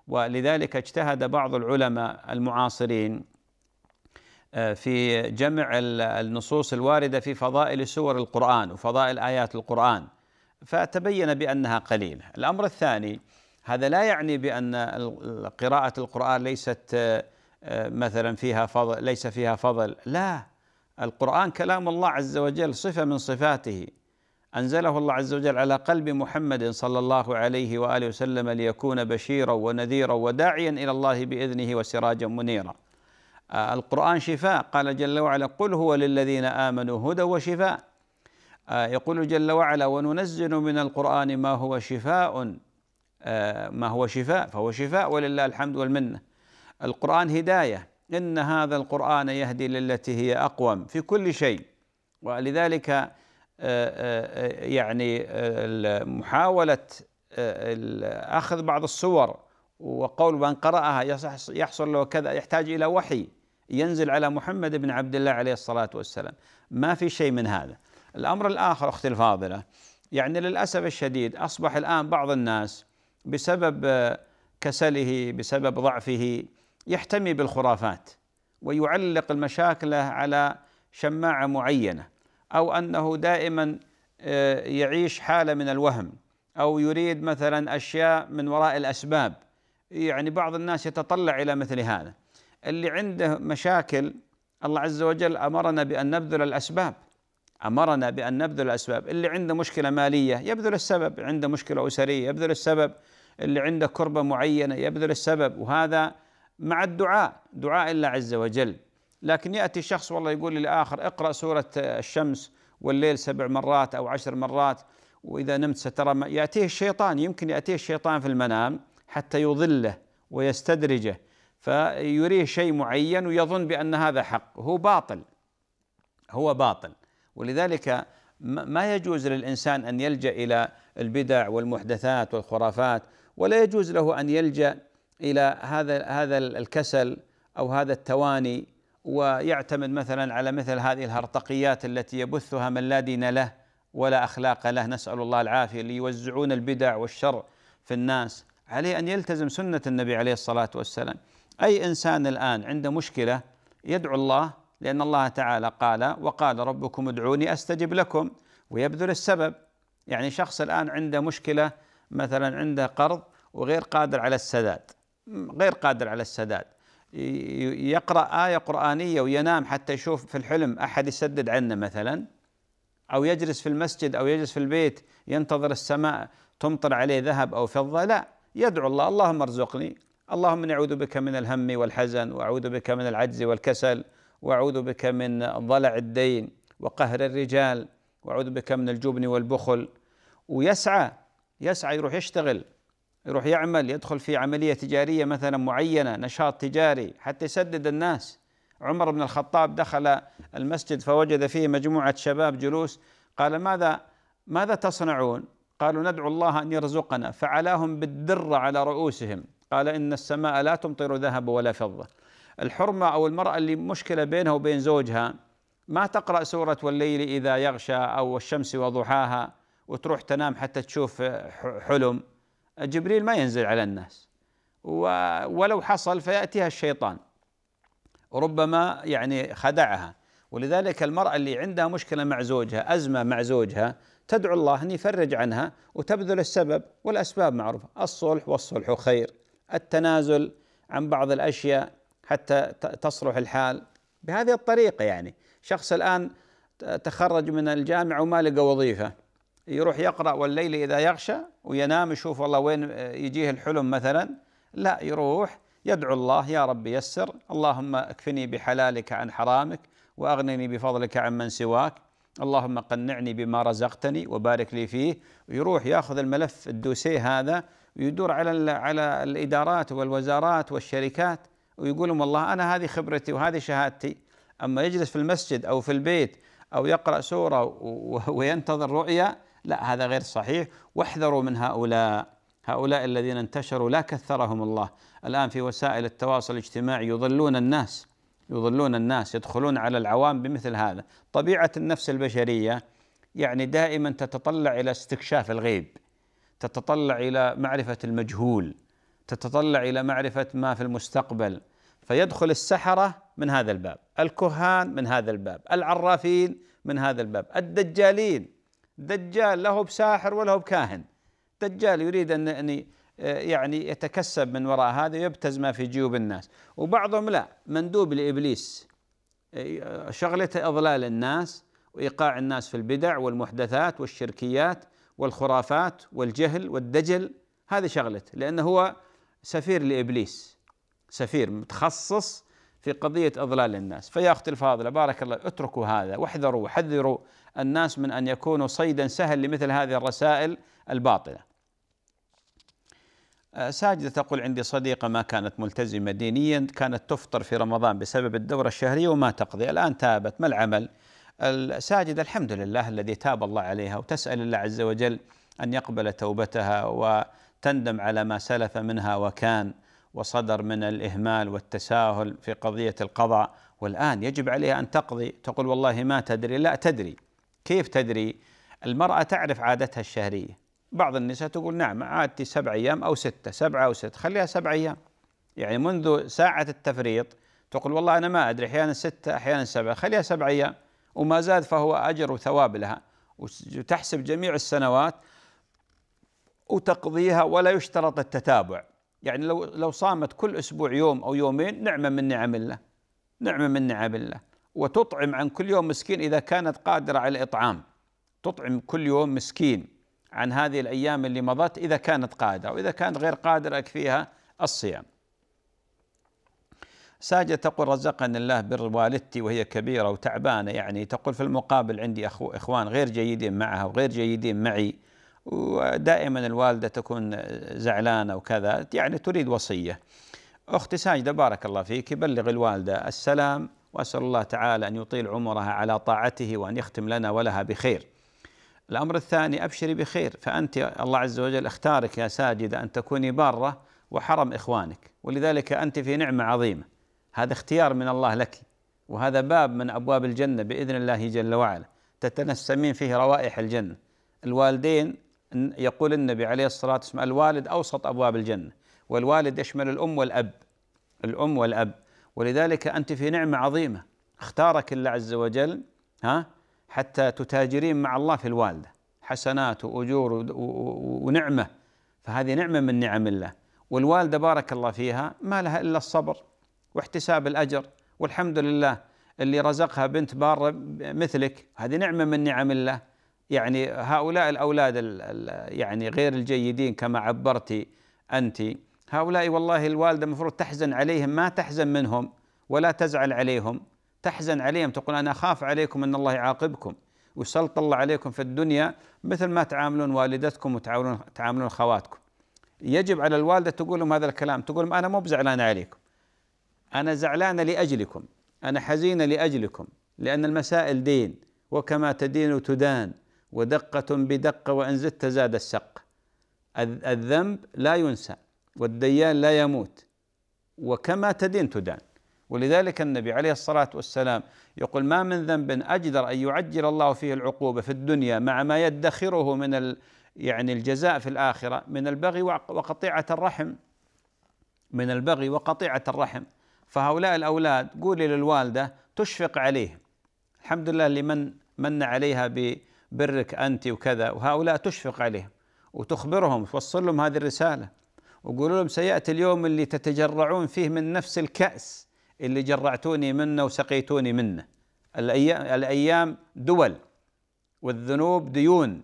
ولذلك اجتهد بعض العلماء المعاصرين آه، في جمع النصوص الوارده في فضائل سور القران وفضائل ايات القران فتبين بانها قليله. الامر الثاني هذا لا يعني بأن قراءة القرآن ليست آه، آه، مثلا فيها فضل ليس فيها فضل لا القرآن كلام الله عز وجل صفة من صفاته أنزله الله عز وجل على قلب محمد صلى الله عليه وآله وسلم ليكون بشيرا ونذيرا وداعيا إلى الله بإذنه وسراجا منيرا آه، القرآن شفاء قال جل وعلا قل هو للذين آمنوا هدى وشفاء يقول جل وعلا وننزل من القرآن ما هو شفاء آه، ما هو شفاء فهو شفاء ولله الحمد والمنه القران هدايه ان هذا القران يهدي للتي هي اقوم في كل شيء ولذلك آه، آه، يعني محاوله اخذ بعض الصور وقول من قراها يحصل له كذا يحتاج الى وحي ينزل على محمد بن عبد الله عليه الصلاه والسلام ما في شيء من هذا الامر الاخر اختي الفاضله يعني للاسف الشديد اصبح الان بعض الناس بسبب كسله بسبب ضعفه يحتمي بالخرافات ويعلق المشاكل على شماعه معينه او انه دائما آه، يعيش حاله من الوهم او يريد مثلا اشياء من وراء الاسباب يعني بعض الناس يتطلع الى مثل هذا اللي عنده مشاكل الله عز وجل امرنا بان نبذل الاسباب امرنا بان نبذل الاسباب اللي عنده مشكله ماليه يبذل السبب عنده مشكله اسريه يبذل السبب اللي عنده كربه معينه يبذل السبب وهذا مع الدعاء دعاء الله عز وجل لكن ياتي شخص والله يقول للاخر اقرا سوره الشمس والليل سبع مرات او عشر مرات واذا نمت سترى ياتيه الشيطان يمكن ياتيه الشيطان في المنام حتى يضله ويستدرجه فيريه شيء معين ويظن بان هذا حق هو باطل هو باطل ولذلك ما يجوز للانسان ان يلجا الى البدع والمحدثات والخرافات ولا يجوز له ان يلجا الى هذا هذا الكسل او هذا التواني ويعتمد مثلا على مثل هذه الهرطقيات التي يبثها من لا دين له ولا اخلاق له نسال الله العافيه اللي يوزعون البدع والشر في الناس عليه ان يلتزم سنه النبي عليه الصلاه والسلام اي انسان الان عنده مشكله يدعو الله لأن الله تعالى قال وقال ربكم ادعوني أستجب لكم ويبذل السبب يعني شخص الآن عنده مشكلة مثلا عنده قرض وغير قادر على السداد غير قادر على السداد يقرأ آية قرآنية وينام حتى يشوف في الحلم أحد يسدد عنه مثلا أو يجلس في المسجد أو يجلس في البيت ينتظر السماء تمطر عليه ذهب أو فضة لا يدعو الله اللهم ارزقني اللهم اني اعوذ بك من الهم والحزن واعوذ بك من العجز والكسل واعوذ بك من ضلع الدين وقهر الرجال واعوذ بك من الجبن والبخل ويسعى يسعى يروح يشتغل يروح يعمل يدخل في عمليه تجاريه مثلا معينه نشاط تجاري حتى يسدد الناس عمر بن الخطاب دخل المسجد فوجد فيه مجموعه شباب جلوس قال ماذا ماذا تصنعون؟ قالوا ندعو الله ان يرزقنا فعلاهم بالدره على رؤوسهم قال ان السماء لا تمطر ذهب ولا فضه الحرمة أو المرأة اللي مشكلة بينها وبين زوجها ما تقرأ سورة والليل إذا يغشى أو الشمس وضحاها وتروح تنام حتى تشوف حلم جبريل ما ينزل على الناس ولو حصل فيأتيها الشيطان وربما يعني خدعها ولذلك المرأة اللي عندها مشكلة مع زوجها أزمة مع زوجها تدعو الله أن يفرج عنها وتبذل السبب والأسباب معروفة الصلح والصلح خير التنازل عن بعض الأشياء حتى تصلح الحال بهذه الطريقة يعني شخص الآن تخرج من الجامعة وما لقى وظيفة يروح يقرأ والليل إذا يغشى وينام يشوف والله وين يجيه الحلم مثلا لا يروح يدعو الله يا رب يسر اللهم اكفني بحلالك عن حرامك واغنني بفضلك عن من سواك اللهم قنعني بما رزقتني وبارك لي فيه ويروح ياخذ الملف الدوسي هذا ويدور على على الادارات والوزارات والشركات ويقول لهم والله انا هذه خبرتي وهذه شهادتي اما يجلس في المسجد او في البيت او يقرا سوره وينتظر رؤيا لا هذا غير صحيح واحذروا من هؤلاء هؤلاء الذين انتشروا لا كثرهم الله الان في وسائل التواصل الاجتماعي يضلون الناس يضلون الناس يدخلون على العوام بمثل هذا طبيعه النفس البشريه يعني دائما تتطلع الى استكشاف الغيب تتطلع الى معرفه المجهول تتطلع الى معرفه ما في المستقبل فيدخل السحرة من هذا الباب الكهان من هذا الباب العرافين من هذا الباب الدجالين دجال له بساحر وله بكاهن دجال يريد أن يعني يتكسب من وراء هذا ويبتز ما في جيوب الناس وبعضهم لا مندوب لإبليس شغلته إضلال الناس وإيقاع الناس في البدع والمحدثات والشركيات والخرافات والجهل والدجل هذه شغلته لأنه هو سفير لإبليس سفير متخصص في قضية إضلال الناس فيا أختي الفاضلة بارك الله اتركوا هذا واحذروا وحذروا الناس من أن يكونوا صيدا سهل لمثل هذه الرسائل الباطلة أه، ساجدة تقول عندي صديقة ما كانت ملتزمة دينيا كانت تفطر في رمضان بسبب الدورة الشهرية وما تقضي الآن تابت ما العمل ساجدة الحمد لله الذي تاب الله عليها وتسأل الله عز وجل أن يقبل توبتها وتندم على ما سلف منها وكان وصدر من الإهمال والتساهل في قضية القضاء والآن يجب عليها أن تقضي تقول والله ما تدري لا تدري كيف تدري المرأة تعرف عادتها الشهرية بعض النساء تقول نعم عادتي سبع أيام أو ستة سبعة أو ستة خليها سبع أيام يعني منذ ساعة التفريط تقول والله أنا ما أدري أحيانا ستة أحيانا سبعة خليها سبع أيام وما زاد فهو أجر وثواب لها وتحسب جميع السنوات وتقضيها ولا يشترط التتابع يعني لو لو صامت كل اسبوع يوم او يومين نعمه من نعم الله نعمه من نعم الله وتطعم عن كل يوم مسكين اذا كانت قادره على الاطعام تطعم كل يوم مسكين عن هذه الايام اللي مضت اذا كانت قادره واذا كانت غير قادره يكفيها الصيام. ساجة تقول رزقني الله بر والدتي وهي كبيره وتعبانه يعني تقول في المقابل عندي اخو اخوان غير جيدين معها وغير جيدين معي ودائما الوالدة تكون زعلانة وكذا يعني تريد وصية أختي ساجدة بارك الله فيك بلغ الوالدة السلام وأسأل الله تعالى أن يطيل عمرها على طاعته وأن يختم لنا ولها بخير الأمر الثاني أبشري بخير فأنت الله عز وجل اختارك يا ساجدة أن تكوني بارة وحرم إخوانك ولذلك أنت في نعمة عظيمة هذا اختيار من الله لك وهذا باب من أبواب الجنة بإذن الله جل وعلا تتنسمين فيه روائح الجنة الوالدين يقول النبي عليه الصلاة والسلام الوالد أوسط أبواب الجنة والوالد يشمل الأم والأب الأم والأب ولذلك أنت في نعمة عظيمة اختارك الله عز وجل ها حتى تتاجرين مع الله في الوالدة حسنات وأجور ونعمة فهذه نعمة من نعم الله والوالدة بارك الله فيها ما لها إلا الصبر واحتساب الأجر والحمد لله اللي رزقها بنت بارة مثلك هذه نعمة من نعم الله يعني هؤلاء الأولاد يعني غير الجيدين كما عبرتي أنت هؤلاء والله الوالدة المفروض تحزن عليهم ما تحزن منهم ولا تزعل عليهم تحزن عليهم تقول أنا أخاف عليكم أن الله يعاقبكم وسلط الله عليكم في الدنيا مثل ما تعاملون والدتكم وتعاملون تعاملون خواتكم يجب على الوالدة تقول لهم هذا الكلام تقول لهم أنا مو بزعلانة عليكم أنا زعلانة لأجلكم أنا حزينة لأجلكم لأن المسائل دين وكما تدين تدان ودقة بدقة وإن زدت زاد السق الذنب لا ينسى والديان لا يموت وكما تدين تدان ولذلك النبي عليه الصلاة والسلام يقول ما من ذنب أجدر أن يعجل الله فيه العقوبة في الدنيا مع ما يدخره من ال يعني الجزاء في الآخرة من البغي وقطيعة الرحم من البغي وقطيعة الرحم فهؤلاء الأولاد قولي للوالدة تشفق عليهم الحمد لله لمن من عليها ب برك أنت وكذا وهؤلاء تشفق عليهم وتخبرهم توصل لهم هذه الرسالة وقولوا لهم سيأتي اليوم اللي تتجرعون فيه من نفس الكأس اللي جرعتوني منه وسقيتوني منه الأيام, الأيام دول والذنوب ديون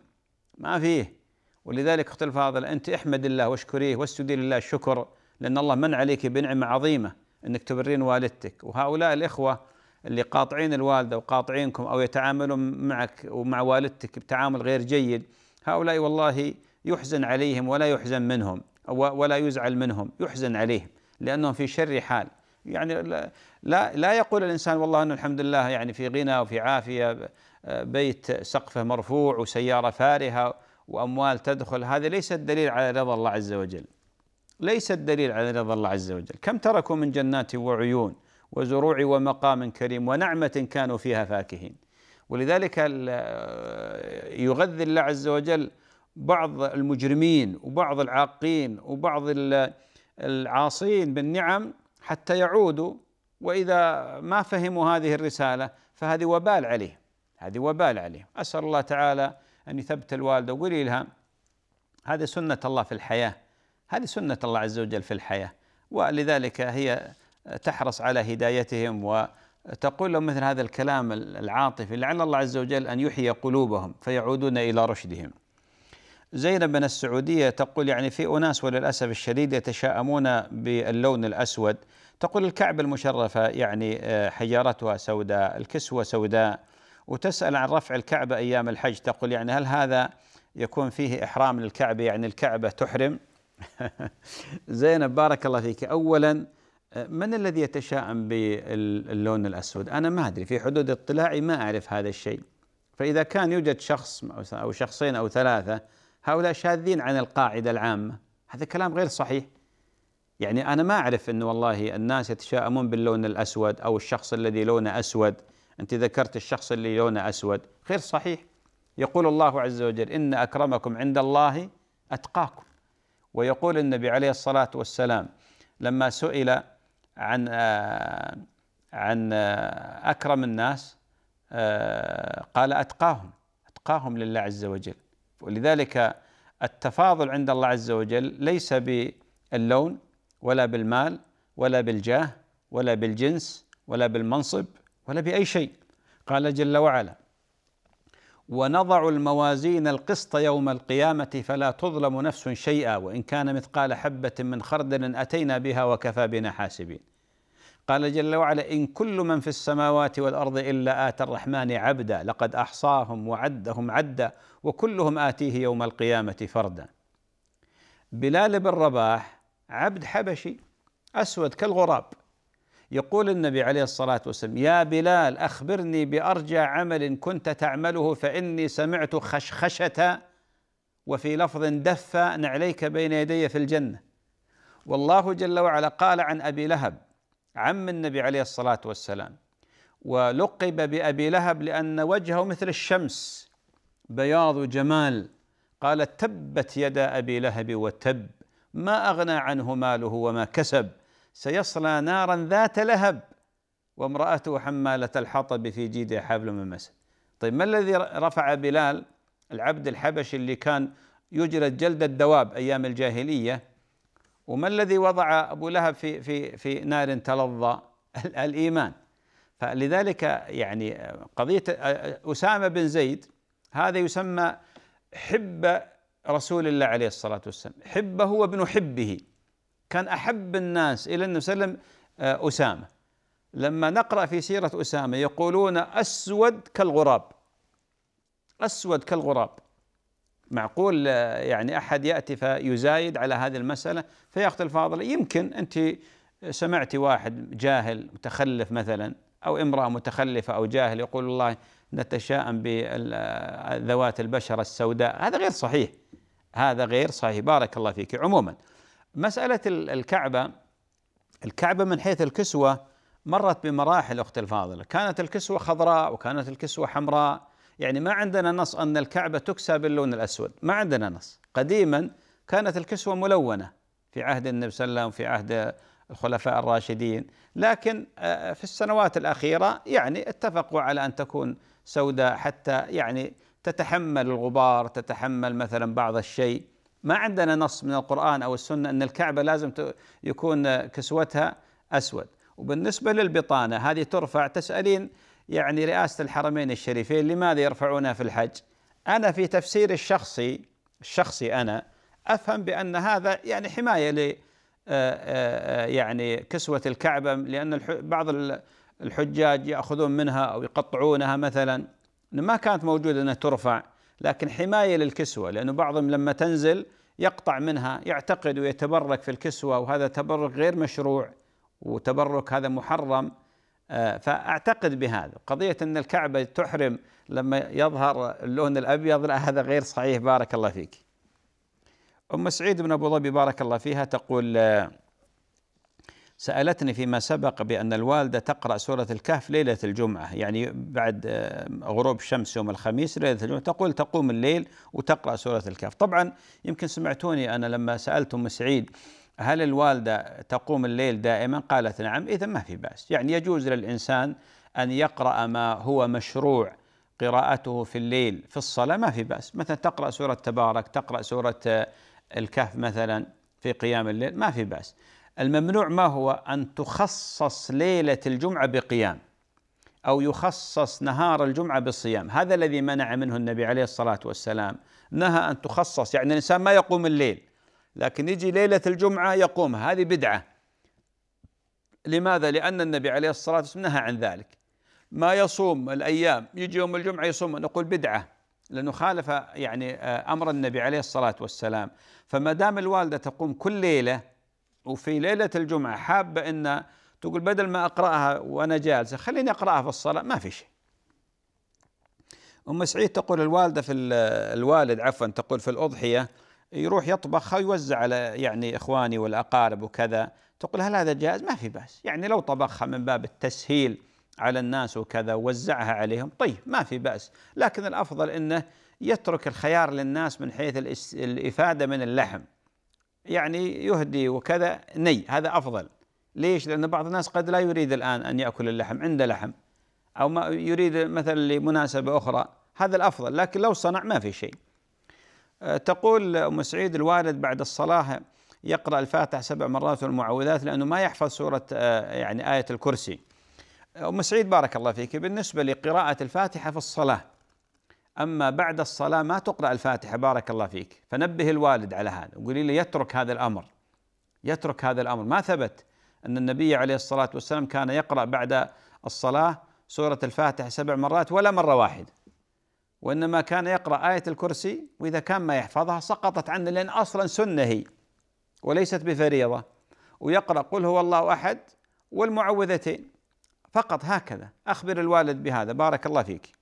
ما فيه ولذلك اختي الفاضل انت احمد الله واشكريه واسجدي لله الشكر لان الله من عليك بنعمه عظيمه انك تبرين والدتك وهؤلاء الاخوه اللي قاطعين الوالده وقاطعينكم او يتعاملون معك ومع والدتك بتعامل غير جيد هؤلاء والله يحزن عليهم ولا يحزن منهم ولا يزعل منهم يحزن عليهم لانهم في شر حال يعني لا لا يقول الانسان والله انه الحمد لله يعني في غنى وفي عافيه بيت سقفه مرفوع وسياره فارهه واموال تدخل هذا ليس الدليل على رضا الله عز وجل ليس الدليل على رضا الله عز وجل كم تركوا من جنات وعيون وزروع ومقام كريم ونعمة كانوا فيها فاكهين ولذلك يغذي الله عز وجل بعض المجرمين وبعض العاقين وبعض العاصين بالنعم حتى يعودوا واذا ما فهموا هذه الرساله فهذه وبال عليه هذه وبال عليه اسال الله تعالى ان يثبت الوالده وقولي لها هذه سنه الله في الحياه هذه سنه الله عز وجل في الحياه ولذلك هي تحرص على هدايتهم وتقول لهم مثل هذا الكلام العاطفي لعل الله عز وجل أن يحيي قلوبهم فيعودون إلى رشدهم زينب من السعودية تقول يعني في أناس وللأسف الشديد يتشاءمون باللون الأسود تقول الكعبة المشرفة يعني آه، حجارتها سوداء الكسوة سوداء وتسأل عن رفع الكعبة أيام الحج تقول يعني هل هذا يكون فيه إحرام للكعبة يعني الكعبة تحرم زينب بارك الله فيك أولا من الذي يتشائم باللون الأسود أنا ما أدري في حدود اطلاعي ما أعرف هذا الشيء فإذا كان يوجد شخص أو شخصين أو ثلاثة هؤلاء شاذين عن القاعدة العامة هذا كلام غير صحيح يعني أنا ما أعرف أنه والله الناس يتشائمون باللون الأسود أو الشخص الذي لونه أسود أنت ذكرت الشخص اللي لونه أسود غير صحيح يقول الله عز وجل إن أكرمكم عند الله أتقاكم ويقول النبي عليه الصلاة والسلام لما سئل عن آه، عن آه، اكرم الناس آه، قال اتقاهم اتقاهم لله عز وجل ولذلك التفاضل عند الله عز وجل ليس باللون ولا بالمال ولا بالجاه ولا بالجنس ولا بالمنصب ولا باي شيء قال جل وعلا ونضع الموازين القسط يوم القيامة فلا تظلم نفس شيئا وإن كان مثقال حبة من خردل أتينا بها وكفى بنا حاسبين قال جل وعلا إن كل من في السماوات والأرض إلا آتى الرحمن عبدا لقد أحصاهم وعدهم عدا وكلهم آتيه يوم القيامة فردا بلال بن رباح عبد حبشي أسود كالغراب يقول النبي عليه الصلاة والسلام يا بلال أخبرني بأرجى عمل كنت تعمله فإني سمعت خشخشة وفي لفظ دف نعليك بين يدي في الجنة والله جل وعلا قال عن أبي لهب عم النبي عليه الصلاة والسلام ولقب بأبي لهب لأن وجهه مثل الشمس بياض جمال قال تبت يدا أبي لهب وتب ما أغنى عنه ماله وما كسب سيصلى نارا ذات لهب وامرأته حمالة الحطب في جيدها حبل من مسد طيب ما الذي رفع بلال العبد الحبشي اللي كان يجلد جلد الدواب أيام الجاهلية وما الذي وضع أبو لهب في في في نار تلظى الإيمان فلذلك يعني قضية أسامة بن زيد هذا يسمى حب رسول الله عليه الصلاة والسلام حبه وابن حبه كان أحب الناس إلى النبي صلى الله عليه وسلم آه، أسامة لما نقرأ في سيرة أسامة يقولون أسود كالغراب أسود كالغراب معقول آه، يعني أحد يأتي فيزايد على هذه المسألة فيأخذ الفاضل يمكن أنت سمعت واحد جاهل متخلف مثلا أو امرأة متخلفة أو جاهل يقول الله نتشائم بذوات البشرة السوداء هذا غير صحيح هذا غير صحيح بارك الله فيك عموما مسألة الكعبة الكعبة من حيث الكسوة مرت بمراحل أخت الفاضلة كانت الكسوة خضراء وكانت الكسوة حمراء يعني ما عندنا نص أن الكعبة تكسى باللون الأسود ما عندنا نص قديما كانت الكسوة ملونة في عهد النبي صلى الله عليه وسلم في عهد الخلفاء الراشدين لكن آه، في السنوات الأخيرة يعني اتفقوا على أن تكون سوداء حتى يعني تتحمل الغبار تتحمل مثلا بعض الشيء ما عندنا نص من القرآن أو السنة أن الكعبة لازم يكون كسوتها أسود وبالنسبة للبطانة هذه ترفع تسألين يعني رئاسة الحرمين الشريفين لماذا يرفعونها في الحج أنا في تفسيري الشخصي الشخصي أنا أفهم بأن هذا يعني حماية ل آه، آه، آه، يعني كسوة الكعبة لأن بعض الحجاج يأخذون منها أو يقطعونها مثلا ما كانت موجودة أنها ترفع لكن حمايه للكسوه لانه بعضهم لما تنزل يقطع منها يعتقد ويتبرك في الكسوه وهذا تبرك غير مشروع وتبرك هذا محرم آه، فاعتقد بهذا قضيه ان الكعبه تحرم لما يظهر اللون الابيض لا هذا غير صحيح بارك الله فيك ام سعيد بن ابو ظبي بارك الله فيها تقول آه، سألتني فيما سبق بأن الوالدة تقرأ سورة الكهف ليلة الجمعة يعني بعد آه، غروب الشمس يوم الخميس ليلة الجمعة تقول تقوم الليل وتقرأ سورة الكهف طبعا يمكن سمعتوني أنا لما سألت أم سعيد هل الوالدة تقوم الليل دائما قالت نعم إذا ما في بأس يعني يجوز للإنسان أن يقرأ ما هو مشروع قراءته في الليل في الصلاة ما في بأس مثلا تقرأ سورة تبارك تقرأ سورة آه، الكهف مثلا في قيام الليل ما في بأس الممنوع ما هو أن تخصص ليلة الجمعة بقيام أو يخصص نهار الجمعة بالصيام هذا الذي منع منه النبي عليه الصلاة والسلام نهى أن تخصص يعني الإنسان ما يقوم الليل لكن يجي ليلة الجمعة يقوم هذه بدعة لماذا؟ لأن النبي عليه الصلاة والسلام نهى عن ذلك ما يصوم الأيام يجي يوم الجمعة يصوم نقول بدعة لأنه خالف يعني آه، أمر النبي عليه الصلاة والسلام فما دام الوالدة تقوم كل ليلة وفي ليلة الجمعة حابة أن تقول بدل ما أقرأها وأنا جالسة خليني أقرأها في الصلاة ما في شيء أم سعيد تقول الوالدة في الوالد عفوا تقول في الأضحية يروح يطبخ ويوزع على يعني إخواني والأقارب وكذا تقول هل هذا جائز ما في بأس يعني لو طبخها من باب التسهيل على الناس وكذا ووزعها عليهم طيب ما في بأس لكن الأفضل أنه يترك الخيار للناس من حيث الإفادة من اللحم يعني يهدي وكذا ني هذا أفضل ليش؟ لأن بعض الناس قد لا يريد الآن أن يأكل اللحم عنده لحم أو ما يريد مثلا لمناسبة أخرى هذا الأفضل لكن لو صنع ما في شيء أه، تقول أم سعيد الوالد بعد الصلاة يقرأ الفاتح سبع مرات والمعوذات لأنه ما يحفظ سورة أه، يعني آية الكرسي أم سعيد بارك الله فيك بالنسبة لقراءة الفاتحة في الصلاة أما بعد الصلاة ما تقرأ الفاتحة بارك الله فيك فنبه الوالد على هذا وقولي له يترك هذا الأمر يترك هذا الأمر ما ثبت أن النبي عليه الصلاة والسلام كان يقرأ بعد الصلاة سورة الفاتحة سبع مرات ولا مرة واحدة وإنما كان يقرأ آية الكرسي وإذا كان ما يحفظها سقطت عنه لأن أصلا سنة هي وليست بفريضة ويقرأ قل هو الله أحد والمعوذتين فقط هكذا أخبر الوالد بهذا بارك الله فيك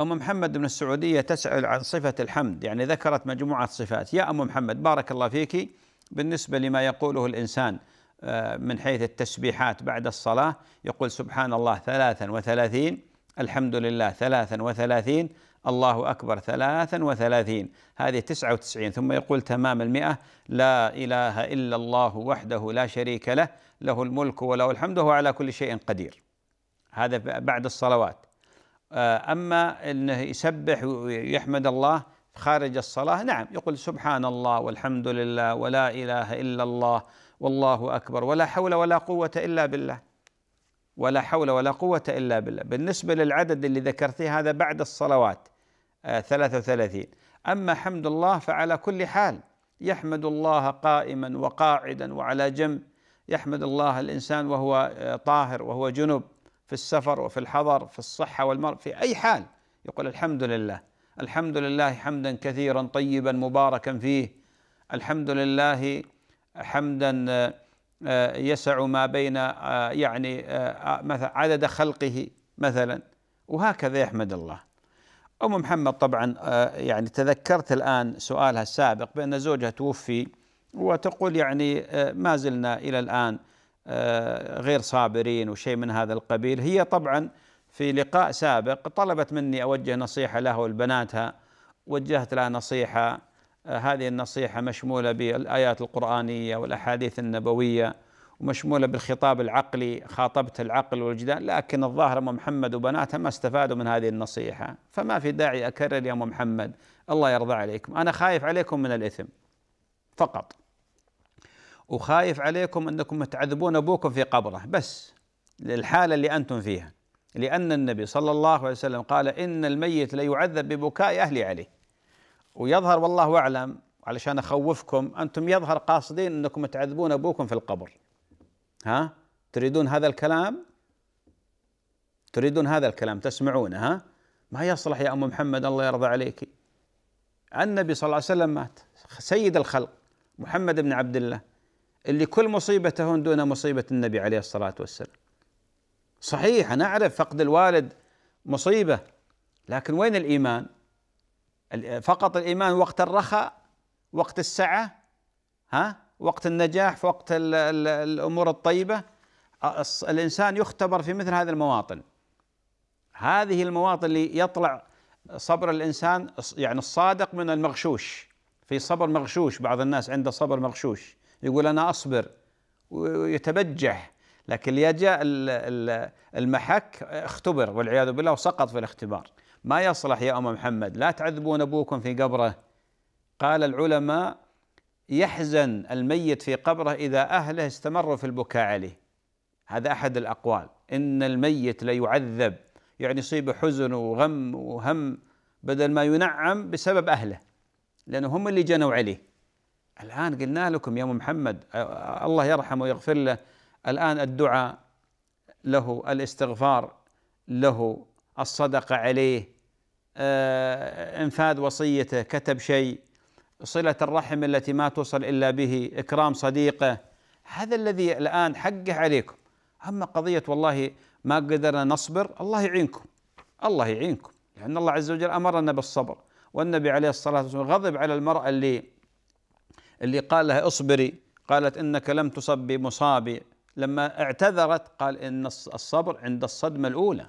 أم محمد من السعودية تسأل عن صفة الحمد يعني ذكرت مجموعة صفات يا أم محمد بارك الله فيك بالنسبة لما يقوله الإنسان آه، من حيث التسبيحات بعد الصلاة يقول سبحان الله ثلاثا وثلاثين الحمد لله ثلاثا وثلاثين الله أكبر ثلاثا وثلاثين هذه تسعة وتسعين ثم يقول تمام المئة لا إله إلا الله وحده لا شريك له له الملك وله الحمد وهو على كل شيء قدير هذا بعد الصلوات آه، أما أنه يسبح ويحمد الله خارج الصلاة نعم يقول سبحان الله والحمد لله ولا إله إلا الله والله أكبر ولا حول ولا قوة إلا بالله ولا حول ولا قوة إلا بالله بالنسبة للعدد اللي ذكرتيه هذا بعد الصلوات 33 آه، أما حمد الله فعلى كل حال يحمد الله قائما وقاعدا وعلى جنب يحمد الله الإنسان وهو آه، طاهر وهو جنب في السفر وفي الحضر في الصحة والمرض في أي حال يقول الحمد لله الحمد لله حمدا كثيرا طيبا مباركا فيه الحمد لله حمدا آه، يسع ما بين آه، يعني آه، مثلا عدد خلقه مثلا وهكذا يحمد الله أم محمد طبعا يعني تذكرت الآن سؤالها السابق بأن زوجها توفي وتقول يعني ما زلنا إلى الآن غير صابرين وشيء من هذا القبيل هي طبعا في لقاء سابق طلبت مني أوجه نصيحة لها ولبناتها وجهت لها نصيحة آه، هذه النصيحة مشمولة بالآيات القرآنية والأحاديث النبوية ومشمولة بالخطاب العقلي خاطبت العقل والوجدان لكن الظاهر أم محمد وبناتها ما استفادوا من هذه النصيحة فما في داعي أكرر يا أم محمد الله يرضى عليكم أنا خايف عليكم من الإثم فقط وخايف عليكم انكم تعذبون ابوكم في قبره بس للحاله اللي انتم فيها لان النبي صلى الله عليه وسلم قال ان الميت ليعذب ببكاء اهلي عليه ويظهر والله اعلم علشان اخوفكم انتم يظهر قاصدين انكم تعذبون ابوكم في القبر ها تريدون هذا الكلام تريدون هذا الكلام تسمعونه ها ما يصلح يا ام محمد الله يرضى عليك النبي صلى الله عليه وسلم مات سيد الخلق محمد بن عبد الله اللي كل مصيبة تهون دون مصيبة النبي عليه الصلاة والسلام صحيح أنا أعرف فقد الوالد مصيبة لكن وين الإيمان فقط الإيمان وقت الرخاء وقت السعة ها وقت النجاح في وقت الـ الـ الأمور الطيبة الإنسان يختبر في مثل هذه المواطن هذه المواطن اللي يطلع صبر الإنسان يعني الصادق من المغشوش في صبر مغشوش بعض الناس عنده صبر مغشوش يقول انا اصبر ويتبجح لكن اللي جاء المحك اختبر والعياذ بالله وسقط في الاختبار ما يصلح يا ام محمد لا تعذبون ابوكم في قبره قال العلماء يحزن الميت في قبره اذا اهله استمروا في البكاء عليه هذا احد الاقوال ان الميت ليعذب يعني يصيب حزن وغم وهم بدل ما ينعم بسبب اهله لانه هم اللي جنوا عليه الآن قلنا لكم يا محمد الله يرحمه ويغفر له الآن الدعاء له الاستغفار له الصدقة عليه انفاذ وصيته كتب شيء صلة الرحم التي ما توصل إلا به إكرام صديقه هذا الذي الآن حقه عليكم أما قضية والله ما قدرنا نصبر الله يعينكم الله يعينكم لأن الله عز وجل أمرنا بالصبر والنبي عليه الصلاة والسلام غضب على المرأة اللي اللي قال لها اصبري قالت انك لم تصب بمصابي لما اعتذرت قال ان الصبر عند الصدمه الاولى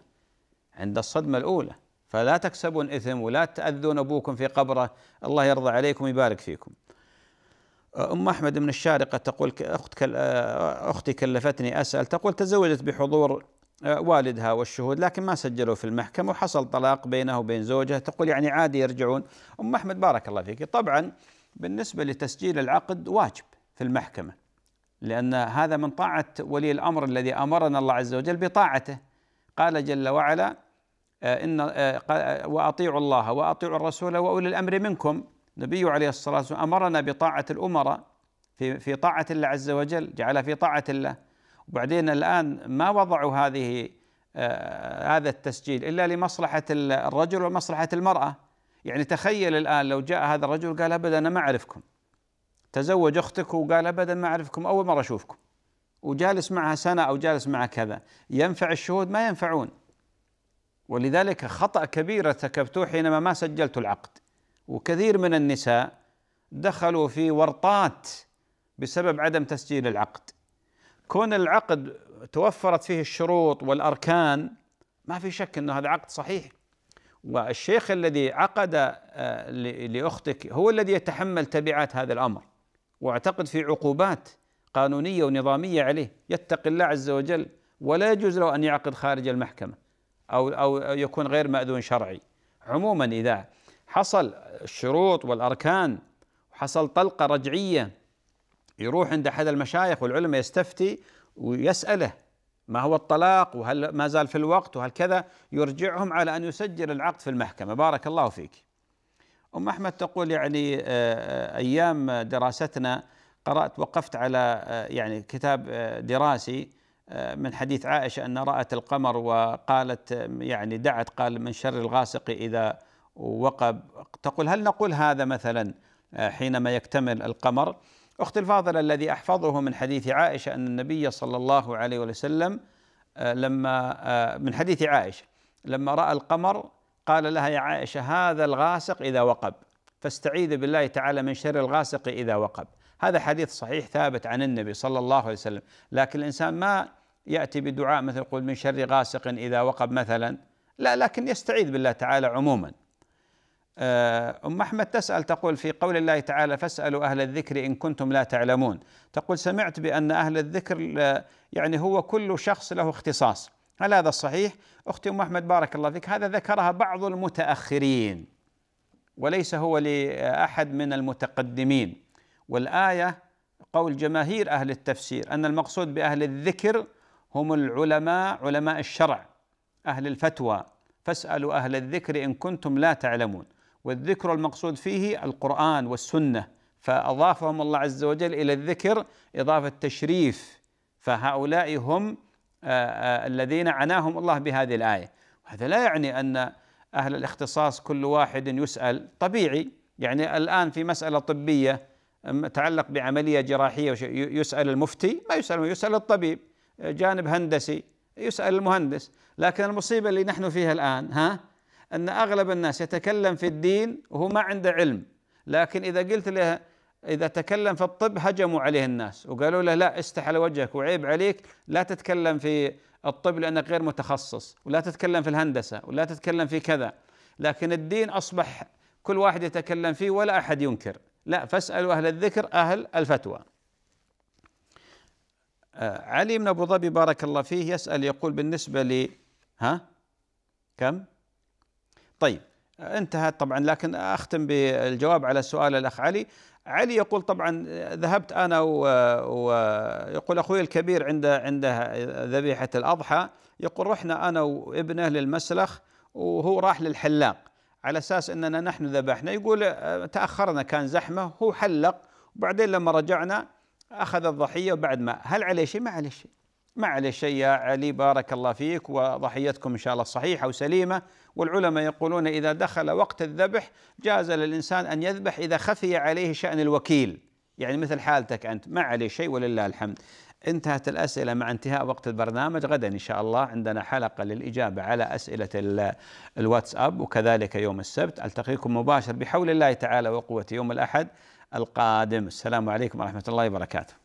عند الصدمه الاولى فلا تكسبون اثم ولا تاذون ابوكم في قبره الله يرضى عليكم ويبارك فيكم ام احمد من الشارقه تقول اخت اختي كلفتني اسال تقول تزوجت بحضور والدها والشهود لكن ما سجلوا في المحكمه وحصل طلاق بينه وبين زوجها تقول يعني عادي يرجعون ام احمد بارك الله فيك طبعا بالنسبة لتسجيل العقد واجب في المحكمة لأن هذا من طاعة ولي الأمر الذي أمرنا الله عز وجل بطاعته قال جل وعلا آه، إن آه، آه، وأطيعوا الله وأطيعوا الرسول وأولي الأمر منكم النبي عليه الصلاة والسلام أمرنا بطاعة الأمراء في في طاعة الله عز وجل جعلها في طاعة الله وبعدين الآن ما وضعوا هذه هذا التسجيل إلا لمصلحة الرجل ومصلحة المرأة يعني تخيل الآن لو جاء هذا الرجل قال أبدا أنا ما أعرفكم تزوج أختك وقال أبدا ما أعرفكم أول مرة أشوفكم وجالس معها سنة أو جالس معها كذا ينفع الشهود ما ينفعون ولذلك خطأ كبير ارتكبته حينما ما سجلت العقد وكثير من النساء دخلوا في ورطات بسبب عدم تسجيل العقد كون العقد توفرت فيه الشروط والأركان ما في شك أنه هذا عقد صحيح والشيخ الذي عقد آه، لأختك هو الذي يتحمل تبعات هذا الأمر واعتقد في عقوبات قانونية ونظامية عليه يتقي الله عز وجل ولا يجوز له أن يعقد خارج المحكمة أو أو يكون غير مأذون شرعي عموما إذا حصل الشروط والأركان وحصل طلقة رجعية يروح عند أحد المشايخ والعلماء يستفتي ويسأله ما هو الطلاق وهل ما زال في الوقت وهل كذا يرجعهم على أن يسجل العقد في المحكمة بارك الله فيك أم أحمد تقول يعني آه، آه، أيام دراستنا قرأت وقفت على آه، يعني كتاب دراسي من حديث عائشة أن رأت القمر وقالت يعني دعت قال من شر الغاسق إذا وقب تقول هل نقول هذا مثلا حينما يكتمل القمر أختي الفاضلة الذي أحفظه من حديث عائشة أن النبي صلى الله عليه وسلم آه، لما آه، من حديث عائشة لما رأى القمر قال لها يا عائشة هذا الغاسق إذا وقب فاستعيذ بالله تعالى من شر الغاسق إذا وقب هذا حديث صحيح ثابت عن النبي صلى الله عليه وسلم لكن الإنسان ما يأتي بدعاء مثل يقول من شر غاسق إذا وقب مثلا لا لكن يستعيذ بالله تعالى عموما آه، أم أحمد تسأل تقول في قول الله تعالى فاسألوا أهل الذكر إن كنتم لا تعلمون تقول سمعت بأن أهل الذكر يعني هو كل شخص له اختصاص هل هذا صحيح؟ أختي أم أحمد بارك الله فيك هذا ذكرها بعض المتأخرين وليس هو لأحد من المتقدمين والآية قول جماهير أهل التفسير أن المقصود بأهل الذكر هم العلماء علماء الشرع أهل الفتوى فاسألوا أهل الذكر إن كنتم لا تعلمون والذكر المقصود فيه القرآن والسنة فأضافهم الله عز وجل إلى الذكر إضافة تشريف فهؤلاء هم آه، آه، الذين عناهم الله بهذه الآية وهذا لا يعني أن أهل الاختصاص كل واحد يسأل طبيعي يعني الآن في مسألة طبية تعلق بعملية جراحية يسأل المفتي ما يسأل يسأل الطبيب جانب هندسي يسأل المهندس لكن المصيبة اللي نحن فيها الآن ها أن أغلب الناس يتكلم في الدين وهو ما عنده علم لكن إذا قلت له إذا تكلم في الطب هجموا عليه الناس وقالوا له لا استح على وجهك وعيب عليك لا تتكلم في الطب لأنك غير متخصص ولا تتكلم في الهندسة ولا تتكلم في كذا لكن الدين أصبح كل واحد يتكلم فيه ولا أحد ينكر لا فاسألوا أهل الذكر أهل الفتوى آه، علي من أبو ظبي بارك الله فيه يسأل يقول بالنسبة لي ها كم؟ طيب آه، انتهت طبعا لكن اختم بالجواب على سؤال الاخ علي علي يقول طبعا آه، ذهبت انا ويقول و... اخوي الكبير عنده عنده ذبيحه الاضحى يقول رحنا انا وابنه للمسلخ وهو راح للحلاق على اساس اننا نحن ذبحنا يقول آه، تاخرنا كان زحمه هو حلق وبعدين لما رجعنا اخذ الضحيه وبعد ما هل عليه شيء؟ ما عليه شيء معلش يا علي بارك الله فيك وضحيتكم ان شاء الله صحيحه وسليمه والعلماء يقولون اذا دخل وقت الذبح جاز للانسان ان يذبح اذا خفي عليه شان الوكيل يعني مثل حالتك انت ما عليه شيء ولله الحمد انتهت الاسئله مع انتهاء وقت البرنامج غدا ان شاء الله عندنا حلقه للاجابه على اسئله الواتساب وكذلك يوم السبت التقيكم مباشر بحول الله تعالى وقوته يوم الاحد القادم السلام عليكم ورحمه الله وبركاته